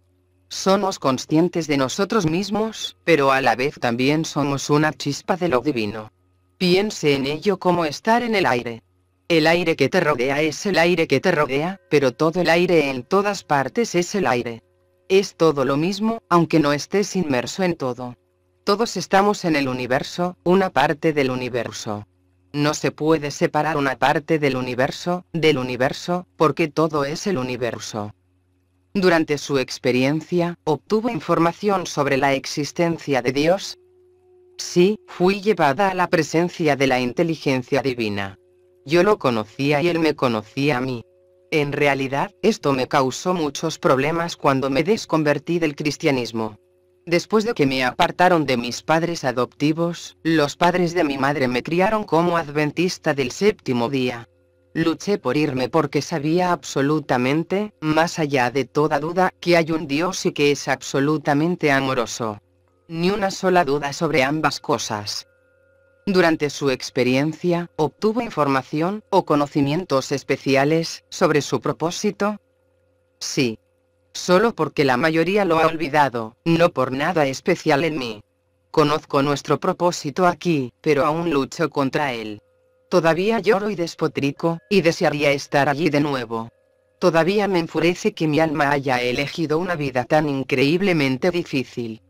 Somos conscientes de nosotros mismos, pero a la vez también somos una chispa de lo divino. Piense en ello como estar en el aire. El aire que te rodea es el aire que te rodea, pero todo el aire en todas partes es el aire. Es todo lo mismo, aunque no estés inmerso en todo. Todos estamos en el universo, una parte del universo. No se puede separar una parte del universo, del universo, porque todo es el universo. Durante su experiencia, obtuvo información sobre la existencia de Dios. Sí, fui llevada a la presencia de la inteligencia divina. Yo lo conocía y él me conocía a mí. En realidad, esto me causó muchos problemas cuando me desconvertí del cristianismo. Después de que me apartaron de mis padres adoptivos, los padres de mi madre me criaron como adventista del séptimo día. Luché por irme porque sabía absolutamente, más allá de toda duda, que hay un Dios y que es absolutamente amoroso. Ni una sola duda sobre ambas cosas. Durante su experiencia, obtuvo información o conocimientos especiales sobre su propósito. Sí. Solo porque la mayoría lo ha olvidado, no por nada especial en mí. Conozco nuestro propósito aquí, pero aún lucho contra él. Todavía lloro y despotrico, y desearía estar allí de nuevo. Todavía me enfurece que mi alma haya elegido una vida tan increíblemente difícil.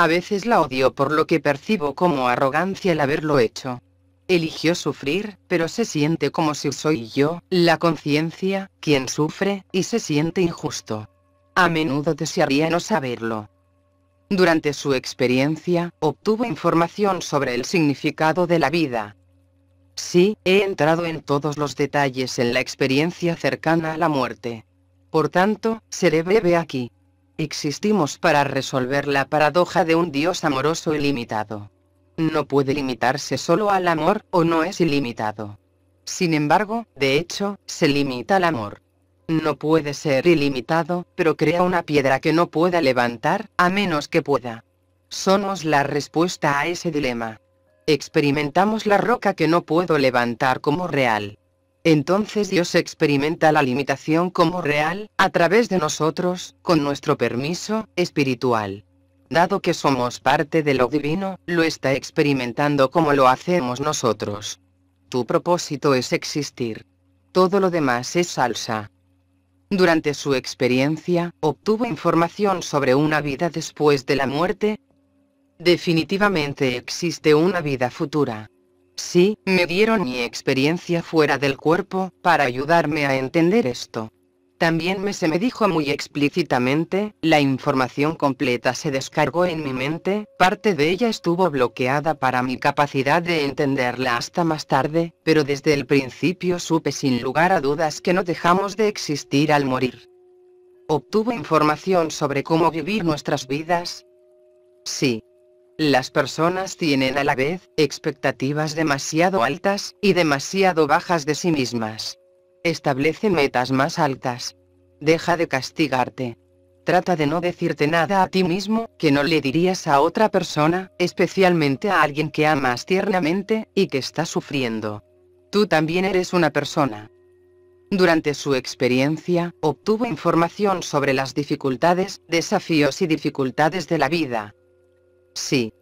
A veces la odio por lo que percibo como arrogancia el haberlo hecho. Eligió sufrir, pero se siente como si soy yo, la conciencia, quien sufre, y se siente injusto. A menudo desearía no saberlo. Durante su experiencia, obtuvo información sobre el significado de la vida. Sí, he entrado en todos los detalles en la experiencia cercana a la muerte. Por tanto, seré breve aquí. Existimos para resolver la paradoja de un Dios amoroso ilimitado. No puede limitarse solo al amor, o no es ilimitado. Sin embargo, de hecho, se limita al amor. No puede ser ilimitado, pero crea una piedra que no pueda levantar, a menos que pueda. Somos la respuesta a ese dilema. Experimentamos la roca que no puedo levantar como real. Entonces Dios experimenta la limitación como real, a través de nosotros, con nuestro permiso, espiritual. Dado que somos parte de lo divino, lo está experimentando como lo hacemos nosotros. Tu propósito es existir. Todo lo demás es salsa. Durante su experiencia, obtuvo información sobre una vida después de la muerte. Definitivamente existe una vida futura. Sí, me dieron mi experiencia fuera del cuerpo, para ayudarme a entender esto. También me se me dijo muy explícitamente, la información completa se descargó en mi mente, parte de ella estuvo bloqueada para mi capacidad de entenderla hasta más tarde, pero desde el principio supe sin lugar a dudas que no dejamos de existir al morir. Obtuvo información sobre cómo vivir nuestras vidas, Sí, las personas tienen a la vez expectativas demasiado altas y demasiado bajas de sí mismas. Establece metas más altas. Deja de castigarte. Trata de no decirte nada a ti mismo que no le dirías a otra persona, especialmente a alguien que amas tiernamente y que está sufriendo. Tú también eres una persona. Durante su experiencia, obtuvo información sobre las dificultades, desafíos y dificultades de la vida, Sí.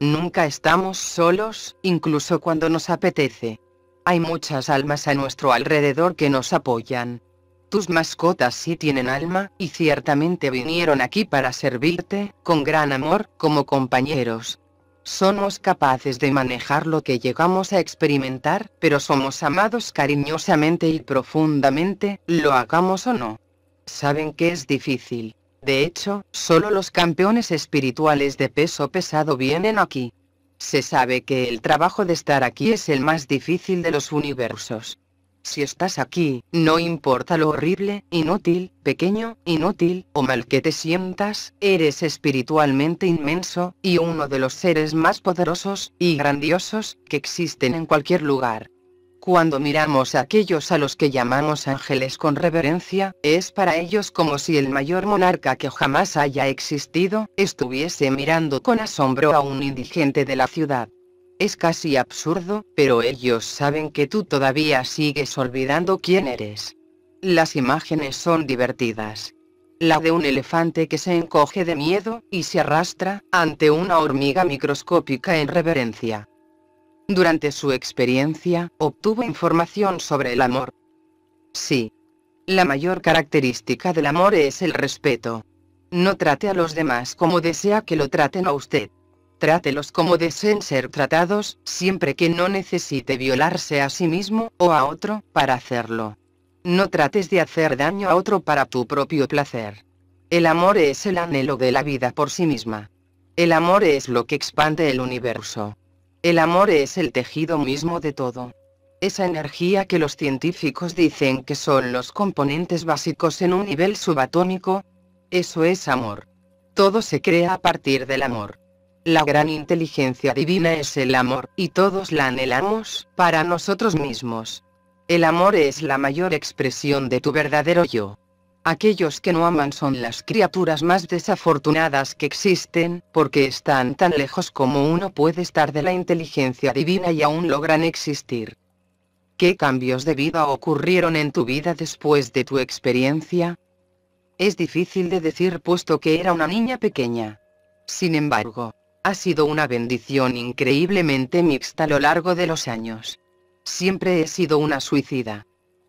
Nunca estamos solos, incluso cuando nos apetece. Hay muchas almas a nuestro alrededor que nos apoyan. Tus mascotas sí tienen alma, y ciertamente vinieron aquí para servirte, con gran amor, como compañeros. Somos capaces de manejar lo que llegamos a experimentar, pero somos amados cariñosamente y profundamente, lo hagamos o no. Saben que es difícil, de hecho, solo los campeones espirituales de peso pesado vienen aquí. Se sabe que el trabajo de estar aquí es el más difícil de los universos. Si estás aquí, no importa lo horrible, inútil, pequeño, inútil o mal que te sientas, eres espiritualmente inmenso, y uno de los seres más poderosos y grandiosos que existen en cualquier lugar. Cuando miramos a aquellos a los que llamamos ángeles con reverencia, es para ellos como si el mayor monarca que jamás haya existido, estuviese mirando con asombro a un indigente de la ciudad. Es casi absurdo, pero ellos saben que tú todavía sigues olvidando quién eres. Las imágenes son divertidas. La de un elefante que se encoge de miedo, y se arrastra, ante una hormiga microscópica en reverencia durante su experiencia, obtuvo información sobre el amor. Sí. La mayor característica del amor es el respeto. No trate a los demás como desea que lo traten a usted. Trátelos como deseen ser tratados, siempre que no necesite violarse a sí mismo o a otro para hacerlo. No trates de hacer daño a otro para tu propio placer. El amor es el anhelo de la vida por sí misma. El amor es lo que expande el universo. El amor es el tejido mismo de todo. Esa energía que los científicos dicen que son los componentes básicos en un nivel subatómico, eso es amor. Todo se crea a partir del amor. La gran inteligencia divina es el amor, y todos la anhelamos, para nosotros mismos. El amor es la mayor expresión de tu verdadero yo. Aquellos que no aman son las criaturas más desafortunadas que existen, porque están tan lejos como uno puede estar de la inteligencia divina y aún logran existir. ¿Qué cambios de vida ocurrieron en tu vida después de tu experiencia? Es difícil de decir puesto que era una niña pequeña. Sin embargo, ha sido una bendición increíblemente mixta a lo largo de los años. Siempre he sido una suicida.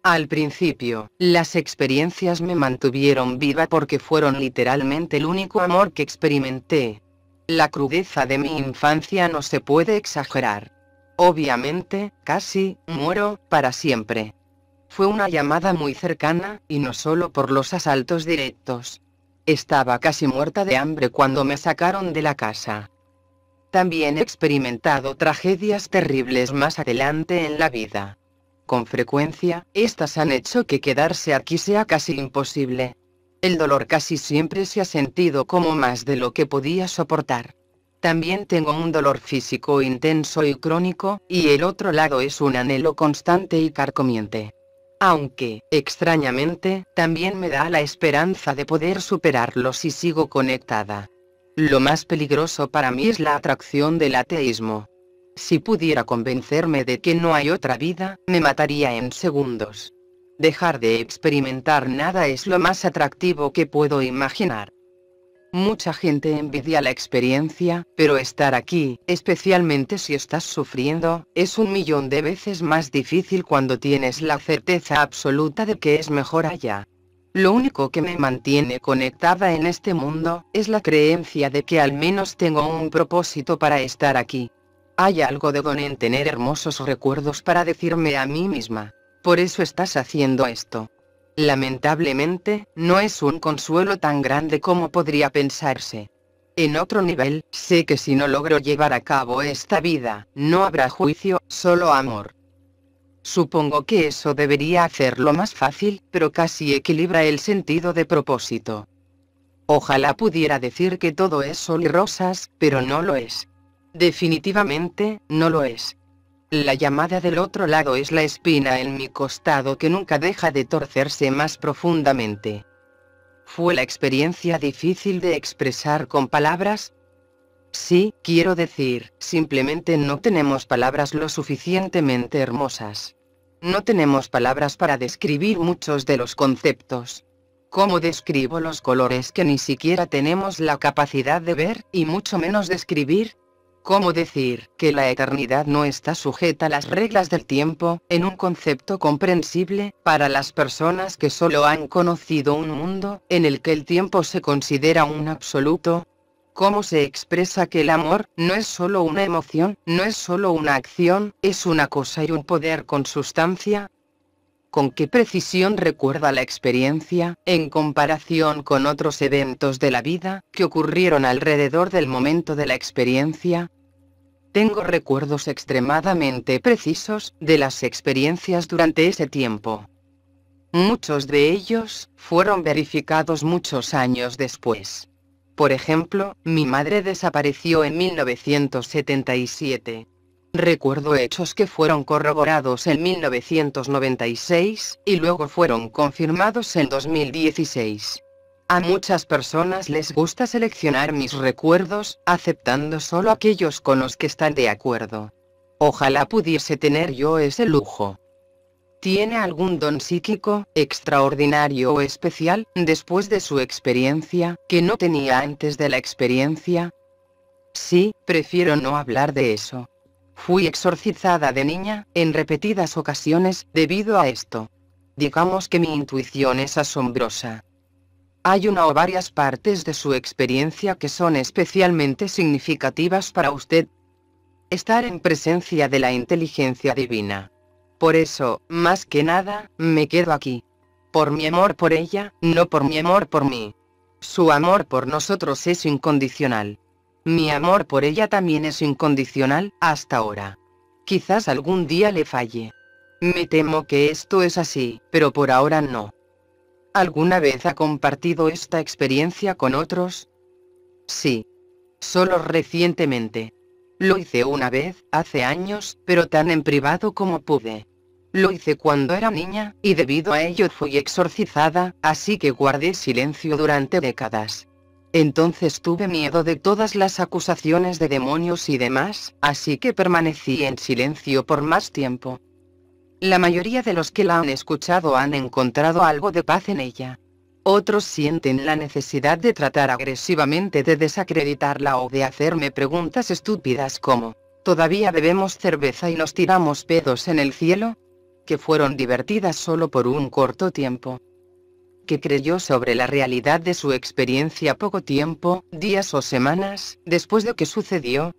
Al principio, las experiencias me mantuvieron viva porque fueron literalmente el único amor que experimenté. La crudeza de mi infancia no se puede exagerar. Obviamente, casi, muero, para siempre. Fue una llamada muy cercana, y no solo por los asaltos directos. Estaba casi muerta de hambre cuando me sacaron de la casa. También he experimentado tragedias terribles más adelante en la vida. Con frecuencia, estas han hecho que quedarse aquí sea casi imposible. El dolor casi siempre se ha sentido como más de lo que podía soportar. También tengo un dolor físico intenso y crónico, y el otro lado es un anhelo constante y carcomiente. Aunque, extrañamente, también me da la esperanza de poder superarlo si sigo conectada. Lo más peligroso para mí es la atracción del ateísmo. Si pudiera convencerme de que no hay otra vida, me mataría en segundos. Dejar de experimentar nada es lo más atractivo que puedo imaginar. Mucha gente envidia la experiencia, pero estar aquí, especialmente si estás sufriendo, es un millón de veces más difícil cuando tienes la certeza absoluta de que es mejor allá. Lo único que me mantiene conectada en este mundo, es la creencia de que al menos tengo un propósito para estar aquí. Hay algo de don en tener hermosos recuerdos para decirme a mí misma. Por eso estás haciendo esto. Lamentablemente, no es un consuelo tan grande como podría pensarse. En otro nivel, sé que si no logro llevar a cabo esta vida, no habrá juicio, solo amor. Supongo que eso debería hacerlo más fácil, pero casi equilibra el sentido de propósito. Ojalá pudiera decir que todo es sol y rosas, pero no lo es. Definitivamente, no lo es. La llamada del otro lado es la espina en mi costado que nunca deja de torcerse más profundamente. ¿Fue la experiencia difícil de expresar con palabras? Sí, quiero decir, simplemente no tenemos palabras lo suficientemente hermosas. No tenemos palabras para describir muchos de los conceptos. ¿Cómo describo los colores que ni siquiera tenemos la capacidad de ver, y mucho menos describir? ¿Cómo decir que la eternidad no está sujeta a las reglas del tiempo, en un concepto comprensible, para las personas que solo han conocido un mundo, en el que el tiempo se considera un absoluto? ¿Cómo se expresa que el amor no es solo una emoción, no es solo una acción, es una cosa y un poder con sustancia, con qué precisión recuerda la experiencia, en comparación con otros eventos de la vida, que ocurrieron alrededor del momento de la experiencia. Tengo recuerdos extremadamente precisos de las experiencias durante ese tiempo. Muchos de ellos fueron verificados muchos años después. Por ejemplo, mi madre desapareció en 1977. Recuerdo hechos que fueron corroborados en 1996, y luego fueron confirmados en 2016. A muchas personas les gusta seleccionar mis recuerdos, aceptando solo aquellos con los que están de acuerdo. Ojalá pudiese tener yo ese lujo. ¿Tiene algún don psíquico, extraordinario o especial, después de su experiencia, que no tenía antes de la experiencia? Sí, prefiero no hablar de eso. Fui exorcizada de niña, en repetidas ocasiones, debido a esto. Digamos que mi intuición es asombrosa. Hay una o varias partes de su experiencia que son especialmente significativas para usted. Estar en presencia de la inteligencia divina. Por eso, más que nada, me quedo aquí. Por mi amor por ella, no por mi amor por mí. Su amor por nosotros es incondicional. Mi amor por ella también es incondicional, hasta ahora. Quizás algún día le falle. Me temo que esto es así, pero por ahora no. ¿Alguna vez ha compartido esta experiencia con otros? Sí. Solo recientemente. Lo hice una vez, hace años, pero tan en privado como pude. Lo hice cuando era niña, y debido a ello fui exorcizada, así que guardé silencio durante décadas. Entonces tuve miedo de todas las acusaciones de demonios y demás, así que permanecí en silencio por más tiempo. La mayoría de los que la han escuchado han encontrado algo de paz en ella. Otros sienten la necesidad de tratar agresivamente de desacreditarla o de hacerme preguntas estúpidas como, ¿todavía bebemos cerveza y nos tiramos pedos en el cielo? Que fueron divertidas solo por un corto tiempo que creyó sobre la realidad de su experiencia poco tiempo, días o semanas, después de que sucedió.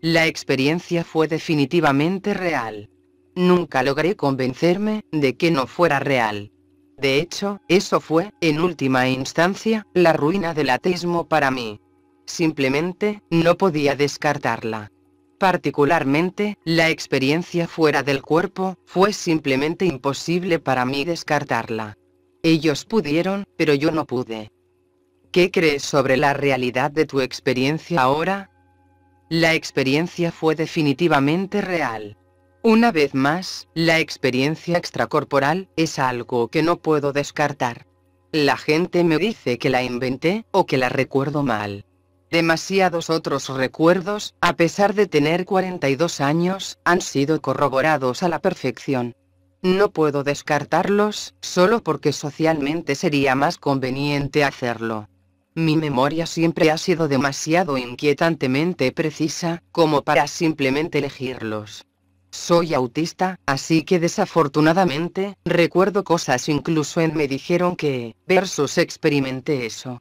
La experiencia fue definitivamente real. Nunca logré convencerme de que no fuera real. De hecho, eso fue, en última instancia, la ruina del ateísmo para mí. Simplemente, no podía descartarla. Particularmente, la experiencia fuera del cuerpo, fue simplemente imposible para mí descartarla. Ellos pudieron, pero yo no pude. ¿Qué crees sobre la realidad de tu experiencia ahora? La experiencia fue definitivamente real. Una vez más, la experiencia extracorporal es algo que no puedo descartar. La gente me dice que la inventé o que la recuerdo mal. Demasiados otros recuerdos, a pesar de tener 42 años, han sido corroborados a la perfección. No puedo descartarlos, solo porque socialmente sería más conveniente hacerlo. Mi memoria siempre ha sido demasiado inquietantemente precisa, como para simplemente elegirlos. Soy autista, así que desafortunadamente, recuerdo cosas incluso en me dijeron que, versus experimenté eso.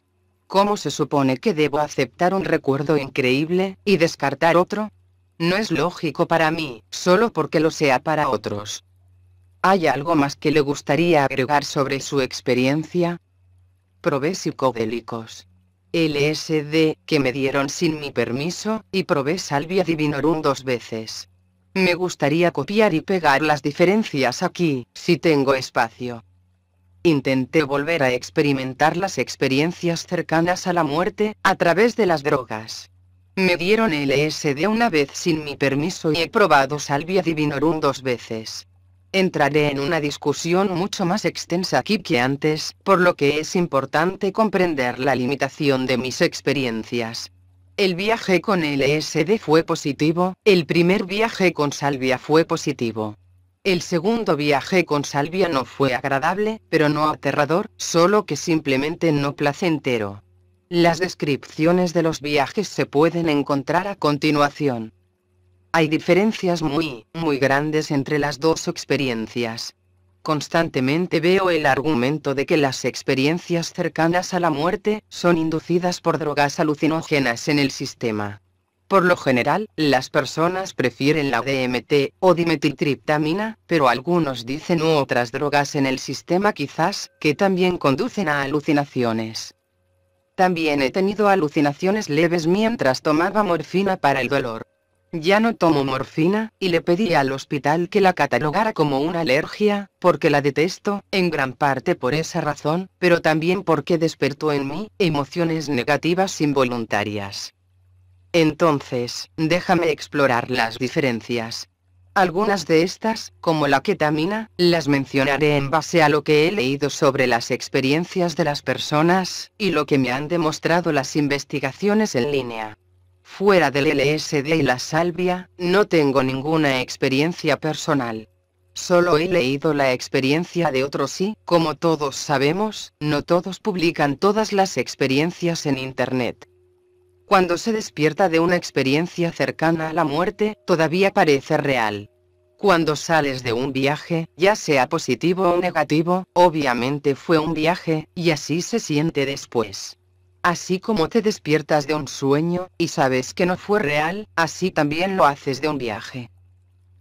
¿Cómo se supone que debo aceptar un recuerdo increíble, y descartar otro? No es lógico para mí, solo porque lo sea para otros. ¿Hay algo más que le gustaría agregar sobre su experiencia? Probé psicodélicos. LSD, que me dieron sin mi permiso, y probé Salvia Divinorum dos veces. Me gustaría copiar y pegar las diferencias aquí, si tengo espacio. Intenté volver a experimentar las experiencias cercanas a la muerte, a través de las drogas. Me dieron LSD una vez sin mi permiso y he probado Salvia Divinorum dos veces. Entraré en una discusión mucho más extensa aquí que antes, por lo que es importante comprender la limitación de mis experiencias. El viaje con LSD e fue positivo, el primer viaje con Salvia fue positivo. El segundo viaje con Salvia no fue agradable, pero no aterrador, solo que simplemente no placentero. Las descripciones de los viajes se pueden encontrar a continuación. Hay diferencias muy, mm. muy grandes entre las dos experiencias. Constantemente veo el argumento de que las experiencias cercanas a la muerte son inducidas por drogas alucinógenas en el sistema. Por lo general, las personas prefieren la DMT o dimetiltriptamina, pero algunos dicen u otras drogas en el sistema quizás, que también conducen a alucinaciones. También he tenido alucinaciones leves mientras tomaba morfina para el dolor. Ya no tomo morfina, y le pedí al hospital que la catalogara como una alergia, porque la detesto, en gran parte por esa razón, pero también porque despertó en mí emociones negativas involuntarias. Entonces, déjame explorar las diferencias. Algunas de estas, como la ketamina, las mencionaré en base a lo que he leído sobre las experiencias de las personas, y lo que me han demostrado las investigaciones en línea fuera del LSD y la salvia, no tengo ninguna experiencia personal. Solo he leído la experiencia de otros y, como todos sabemos, no todos publican todas las experiencias en Internet. Cuando se despierta de una experiencia cercana a la muerte, todavía parece real. Cuando sales de un viaje, ya sea positivo o negativo, obviamente fue un viaje, y así se siente después. Así como te despiertas de un sueño, y sabes que no fue real, así también lo haces de un viaje.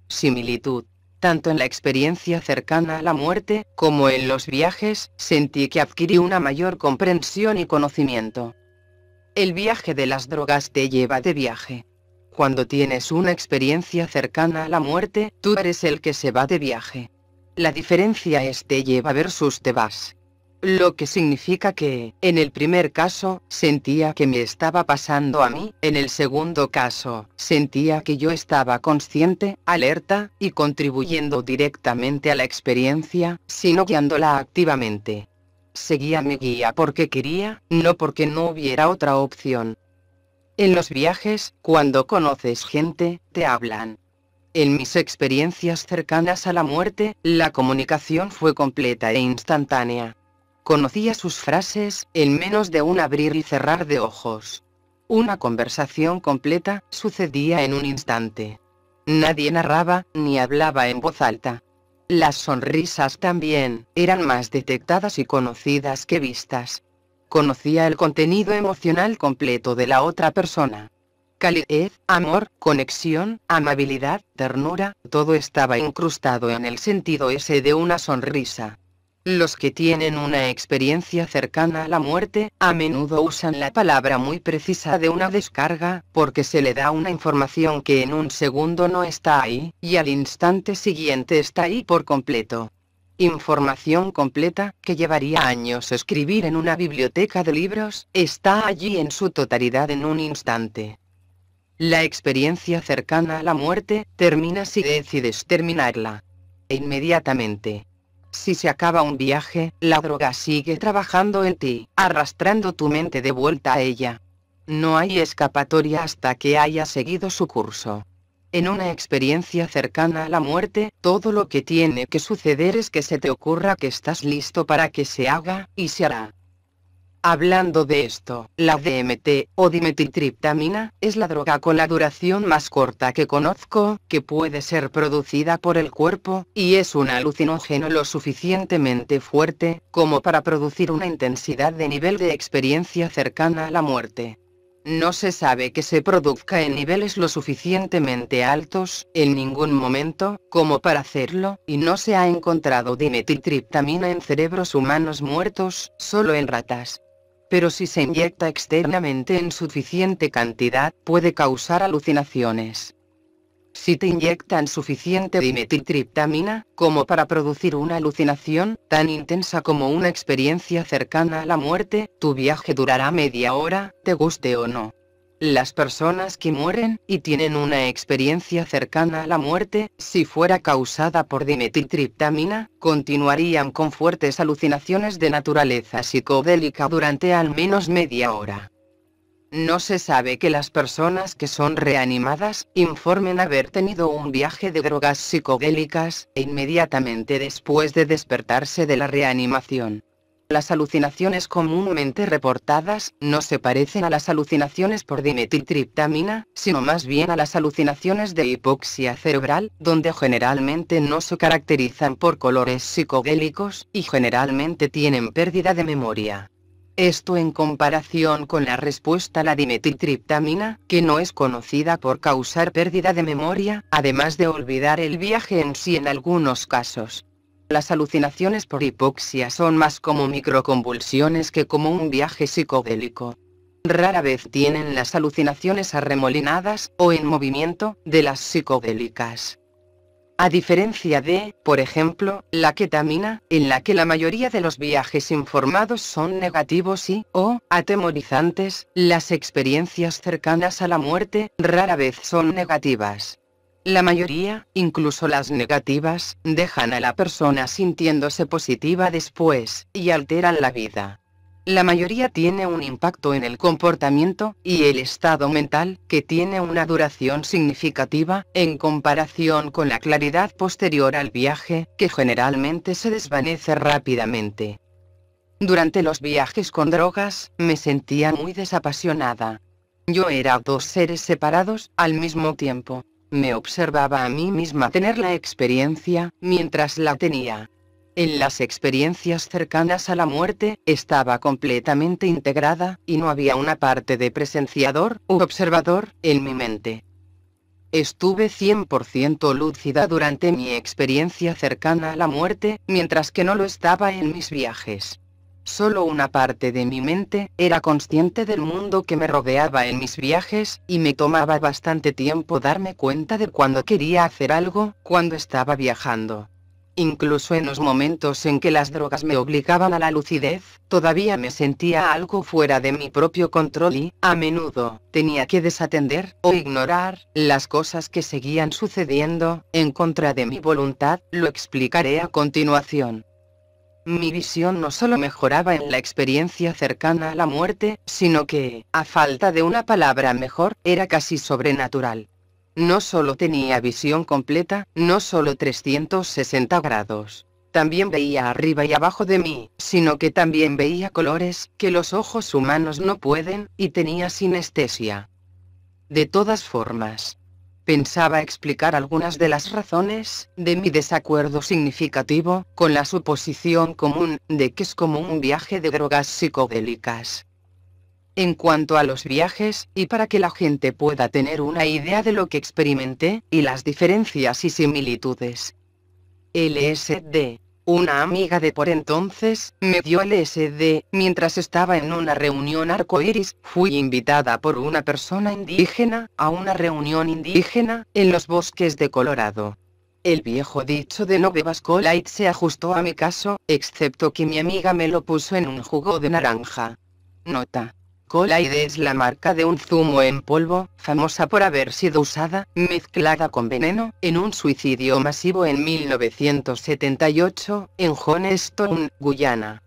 Similitud. Tanto en la experiencia cercana a la muerte, como en los viajes, sentí que adquirí una mayor comprensión y conocimiento. El viaje de las drogas te lleva de viaje. Cuando tienes una experiencia cercana a la muerte, tú eres el que se va de viaje. La diferencia es te lleva versus te vas lo que significa que, en el primer caso, sentía que me estaba pasando a mí, en el segundo caso, sentía que yo estaba consciente, alerta, y contribuyendo directamente a la experiencia, sino guiándola activamente. Seguía mi guía porque quería, no porque no hubiera otra opción. En los viajes, cuando conoces gente, te hablan. En mis experiencias cercanas a la muerte, la comunicación fue completa e instantánea. Conocía sus frases, en menos de un abrir y cerrar de ojos. Una conversación completa, sucedía en un instante. Nadie narraba, ni hablaba en voz alta. Las sonrisas también, eran más detectadas y conocidas que vistas. Conocía el contenido emocional completo de la otra persona. Calidez, amor, conexión, amabilidad, ternura, todo estaba incrustado en el sentido ese de una sonrisa. Los que tienen una experiencia cercana a la muerte, a menudo usan la palabra muy precisa de una descarga, porque se le da una información que en un segundo no está ahí, y al instante siguiente está ahí por completo. Información completa, que llevaría años escribir en una biblioteca de libros, está allí en su totalidad en un instante. La experiencia cercana a la muerte termina si decides terminarla. E inmediatamente. Si se acaba un viaje, la droga sigue trabajando en ti, arrastrando tu mente de vuelta a ella. No hay escapatoria hasta que haya seguido su curso. En una experiencia cercana a la muerte, todo lo que tiene que suceder es que se te ocurra que estás listo para que se haga, y se hará. Hablando de esto, la DMT, o dimetiltriptamina, es la droga con la duración más corta que conozco, que puede ser producida por el cuerpo, y es un alucinógeno lo suficientemente fuerte, como para producir una intensidad de nivel de experiencia cercana a la muerte. No se sabe que se produzca en niveles lo suficientemente altos, en ningún momento, como para hacerlo, y no se ha encontrado dimetiltriptamina en cerebros humanos muertos, solo en ratas pero si se inyecta externamente en suficiente cantidad puede causar alucinaciones. Si te inyectan suficiente dimetiltriptamina, como para producir una alucinación, tan intensa como una experiencia cercana a la muerte, tu viaje durará media hora, te guste o no. Las personas que mueren y tienen una experiencia cercana a la muerte, si fuera causada por dimetiltriptamina, continuarían con fuertes alucinaciones de naturaleza psicodélica durante al menos media hora. No se sabe que las personas que son reanimadas informen haber tenido un viaje de drogas psicodélicas e inmediatamente después de despertarse de la reanimación. Las alucinaciones comúnmente reportadas no se parecen a las alucinaciones por dimetiltriptamina, sino más bien a las alucinaciones de hipoxia cerebral, donde generalmente no se caracterizan por colores psicodélicos y generalmente tienen pérdida de memoria. Esto en comparación con la respuesta a la dimetiltriptamina, que no es conocida por causar pérdida de memoria, además de olvidar el viaje en sí en algunos casos. Las alucinaciones por hipoxia son más como microconvulsiones que como un viaje psicodélico. Rara vez tienen las alucinaciones arremolinadas, o en movimiento, de las psicodélicas. A diferencia de, por ejemplo, la ketamina, en la que la mayoría de los viajes informados son negativos y, o, atemorizantes, las experiencias cercanas a la muerte, rara vez son negativas. La mayoría, incluso las negativas, dejan a la persona sintiéndose positiva después, y alteran la vida. La mayoría tiene un impacto en el comportamiento y el estado mental, que tiene una duración significativa, en comparación con la claridad posterior al viaje, que generalmente se desvanece rápidamente. Durante los viajes con drogas, me sentía muy desapasionada. Yo era dos seres separados, al mismo tiempo. Me observaba a mí misma tener la experiencia, mientras la tenía. En las experiencias cercanas a la muerte, estaba completamente integrada, y no había una parte de presenciador u observador en mi mente. Estuve 100% lúcida durante mi experiencia cercana a la muerte, mientras que no lo estaba en mis viajes. Solo una parte de mi mente era consciente del mundo que me rodeaba en mis viajes, y me tomaba bastante tiempo darme cuenta de cuando quería hacer algo, cuando estaba viajando. Incluso en los momentos en que las drogas me obligaban a la lucidez, todavía me sentía algo fuera de mi propio control y, a menudo, tenía que desatender o ignorar las cosas que seguían sucediendo, en contra de mi voluntad, lo explicaré a continuación mi visión no solo mejoraba en la experiencia cercana a la muerte, sino que, a falta de una palabra mejor, era casi sobrenatural. No solo tenía visión completa, no solo 360 grados. También veía arriba y abajo de mí, sino que también veía colores que los ojos humanos no pueden, y tenía sinestesia. De todas formas, pensaba explicar algunas de las razones de mi desacuerdo significativo con la suposición común de que es como un viaje de drogas psicodélicas. En cuanto a los viajes, y para que la gente pueda tener una idea de lo que experimenté, y las diferencias y similitudes. LSD una amiga de por entonces, me dio LSD, mientras estaba en una reunión arcoiris, fui invitada por una persona indígena, a una reunión indígena, en los bosques de Colorado. El viejo dicho de no bebas colite se ajustó a mi caso, excepto que mi amiga me lo puso en un jugo de naranja. Nota. Colaide es la marca de un zumo en polvo, famosa por haber sido usada, mezclada con veneno, en un suicidio masivo en 1978, en Jonestown, Guyana.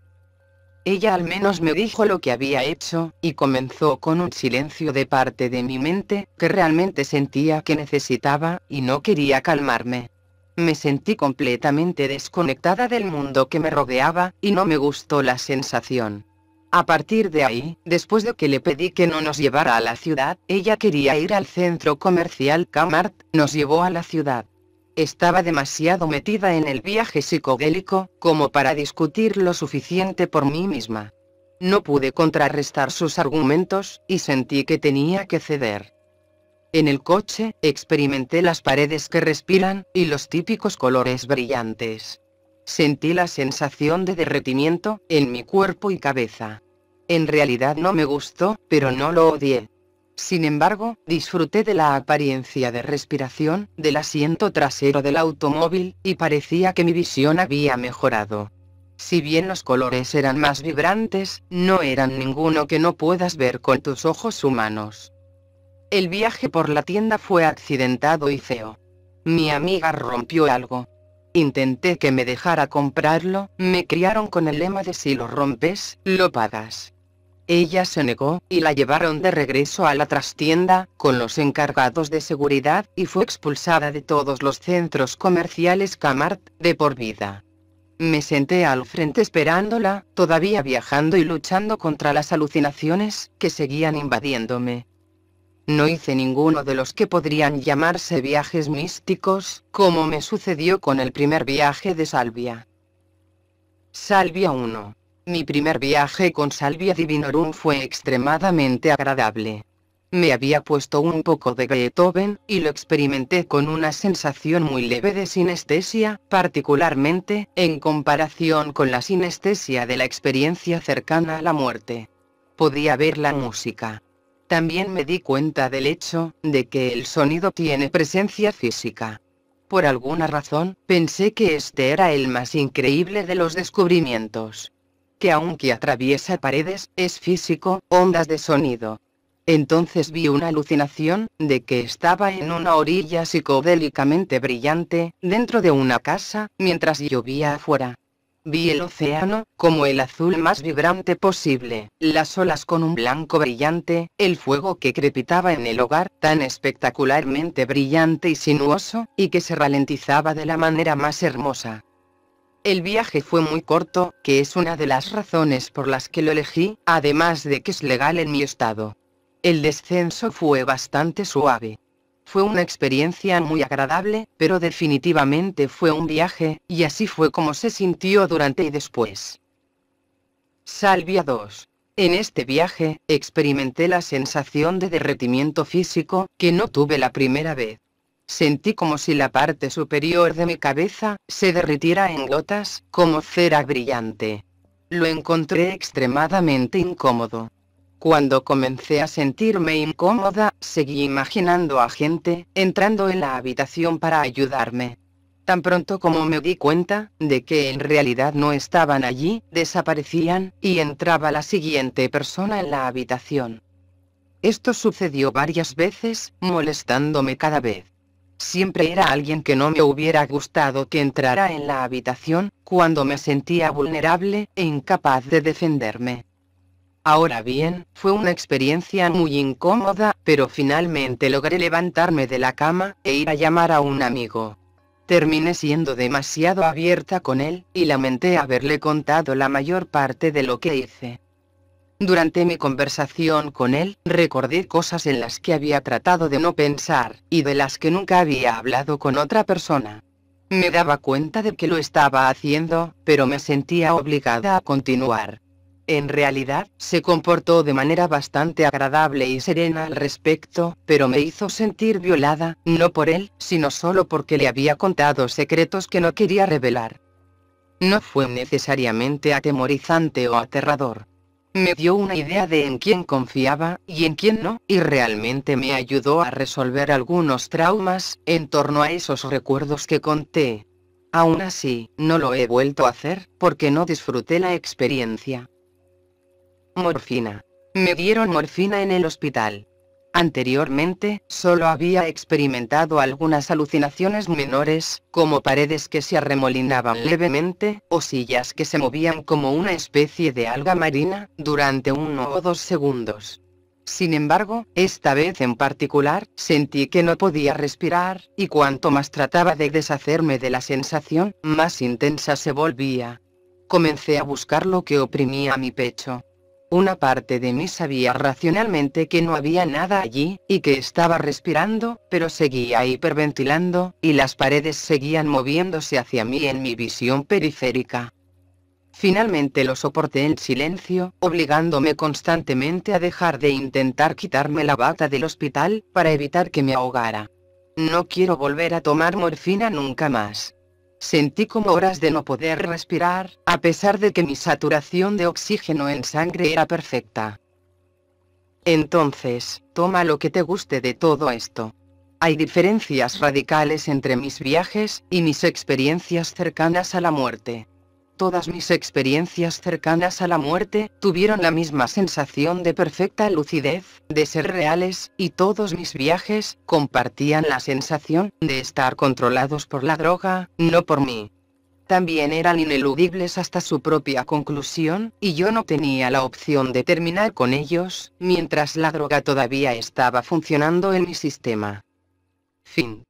Ella al menos me dijo lo que había hecho, y comenzó con un silencio de parte de mi mente, que realmente sentía que necesitaba, y no quería calmarme. Me sentí completamente desconectada del mundo que me rodeaba, y no me gustó la sensación. A partir de ahí, después de que le pedí que no nos llevara a la ciudad, ella quería ir al centro comercial Camart, nos llevó a la ciudad. Estaba demasiado metida en el viaje psicodélico, como para discutir lo suficiente por mí misma. No pude contrarrestar sus argumentos, y sentí que tenía que ceder. En el coche, experimenté las paredes que respiran, y los típicos colores brillantes. Sentí la sensación de derretimiento en mi cuerpo y cabeza. En realidad no me gustó, pero no lo odié. Sin embargo, disfruté de la apariencia de respiración del asiento trasero del automóvil, y parecía que mi visión había mejorado. Si bien los colores eran más vibrantes, no eran ninguno que no puedas ver con tus ojos humanos. El viaje por la tienda fue accidentado y feo. Mi amiga rompió algo, Intenté que me dejara comprarlo, me criaron con el lema de si lo rompes, lo pagas. Ella se negó, y la llevaron de regreso a la trastienda, con los encargados de seguridad, y fue expulsada de todos los centros comerciales Camart, de por vida. Me senté al frente esperándola, todavía viajando y luchando contra las alucinaciones que seguían invadiéndome. No hice ninguno de los que podrían llamarse viajes místicos, como me sucedió con el primer viaje de Salvia. Salvia 1. Mi primer viaje con Salvia Divinorum fue extremadamente agradable. Me había puesto un poco de Beethoven, y lo experimenté con una sensación muy leve de sinestesia, particularmente, en comparación con la sinestesia de la experiencia cercana a la muerte. Podía ver la música, también me di cuenta del hecho, de que el sonido tiene presencia física. Por alguna razón, pensé que este era el más increíble de los descubrimientos. Que aunque atraviesa paredes, es físico, ondas de sonido. Entonces vi una alucinación, de que estaba en una orilla psicodélicamente brillante, dentro de una casa, mientras llovía afuera. Vi el océano, como el azul más vibrante posible, las olas con un blanco brillante, el fuego que crepitaba en el hogar, tan espectacularmente brillante y sinuoso, y que se ralentizaba de la manera más hermosa. El viaje fue muy corto, que es una de las razones por las que lo elegí, además de que es legal en mi estado. El descenso fue bastante suave. Fue una experiencia muy agradable, pero definitivamente fue un viaje, y así fue como se sintió durante y después. Salvia 2. En este viaje, experimenté la sensación de derretimiento físico, que no tuve la primera vez. Sentí como si la parte superior de mi cabeza se derritiera en gotas, como cera brillante. Lo encontré extremadamente incómodo. Cuando comencé a sentirme incómoda, seguí imaginando a gente, entrando en la habitación para ayudarme. Tan pronto como me di cuenta de que en realidad no estaban allí, desaparecían, y entraba la siguiente persona en la habitación. Esto sucedió varias veces, molestándome cada vez. Siempre era alguien que no me hubiera gustado que entrara en la habitación, cuando me sentía vulnerable e incapaz de defenderme. Ahora bien, fue una experiencia muy incómoda, pero finalmente logré levantarme de la cama, e ir a llamar a un amigo. Terminé siendo demasiado abierta con él, y lamenté haberle contado la mayor parte de lo que hice. Durante mi conversación con él, recordé cosas en las que había tratado de no pensar, y de las que nunca había hablado con otra persona. Me daba cuenta de que lo estaba haciendo, pero me sentía obligada a continuar. En realidad, se comportó de manera bastante agradable y serena al respecto, pero me hizo sentir violada, no por él, sino solo porque le había contado secretos que no quería revelar. No fue necesariamente atemorizante o aterrador. Me dio una idea de en quién confiaba y en quién no, y realmente me ayudó a resolver algunos traumas en torno a esos recuerdos que conté. Aún así, no lo he vuelto a hacer, porque no disfruté la experiencia. Morfina. Me dieron morfina en el hospital. Anteriormente, solo había experimentado algunas alucinaciones menores, como paredes que se arremolinaban levemente, o sillas que se movían como una especie de alga marina, durante uno o dos segundos. Sin embargo, esta vez en particular, sentí que no podía respirar, y cuanto más trataba de deshacerme de la sensación, más intensa se volvía. Comencé a buscar lo que oprimía mi pecho. Una parte de mí sabía racionalmente que no había nada allí, y que estaba respirando, pero seguía hiperventilando, y las paredes seguían moviéndose hacia mí en mi visión periférica. Finalmente lo soporté en silencio, obligándome constantemente a dejar de intentar quitarme la bata del hospital, para evitar que me ahogara. No quiero volver a tomar morfina nunca más. Sentí como horas de no poder respirar, a pesar de que mi saturación de oxígeno en sangre era perfecta. Entonces, toma lo que te guste de todo esto. Hay diferencias radicales entre mis viajes y mis experiencias cercanas a la muerte. Todas mis experiencias cercanas a la muerte, tuvieron la misma sensación de perfecta lucidez, de ser reales, y todos mis viajes, compartían la sensación de estar controlados por la droga, no por mí. También eran ineludibles hasta su propia conclusión, y yo no tenía la opción de terminar con ellos, mientras la droga todavía estaba funcionando en mi sistema. Fin.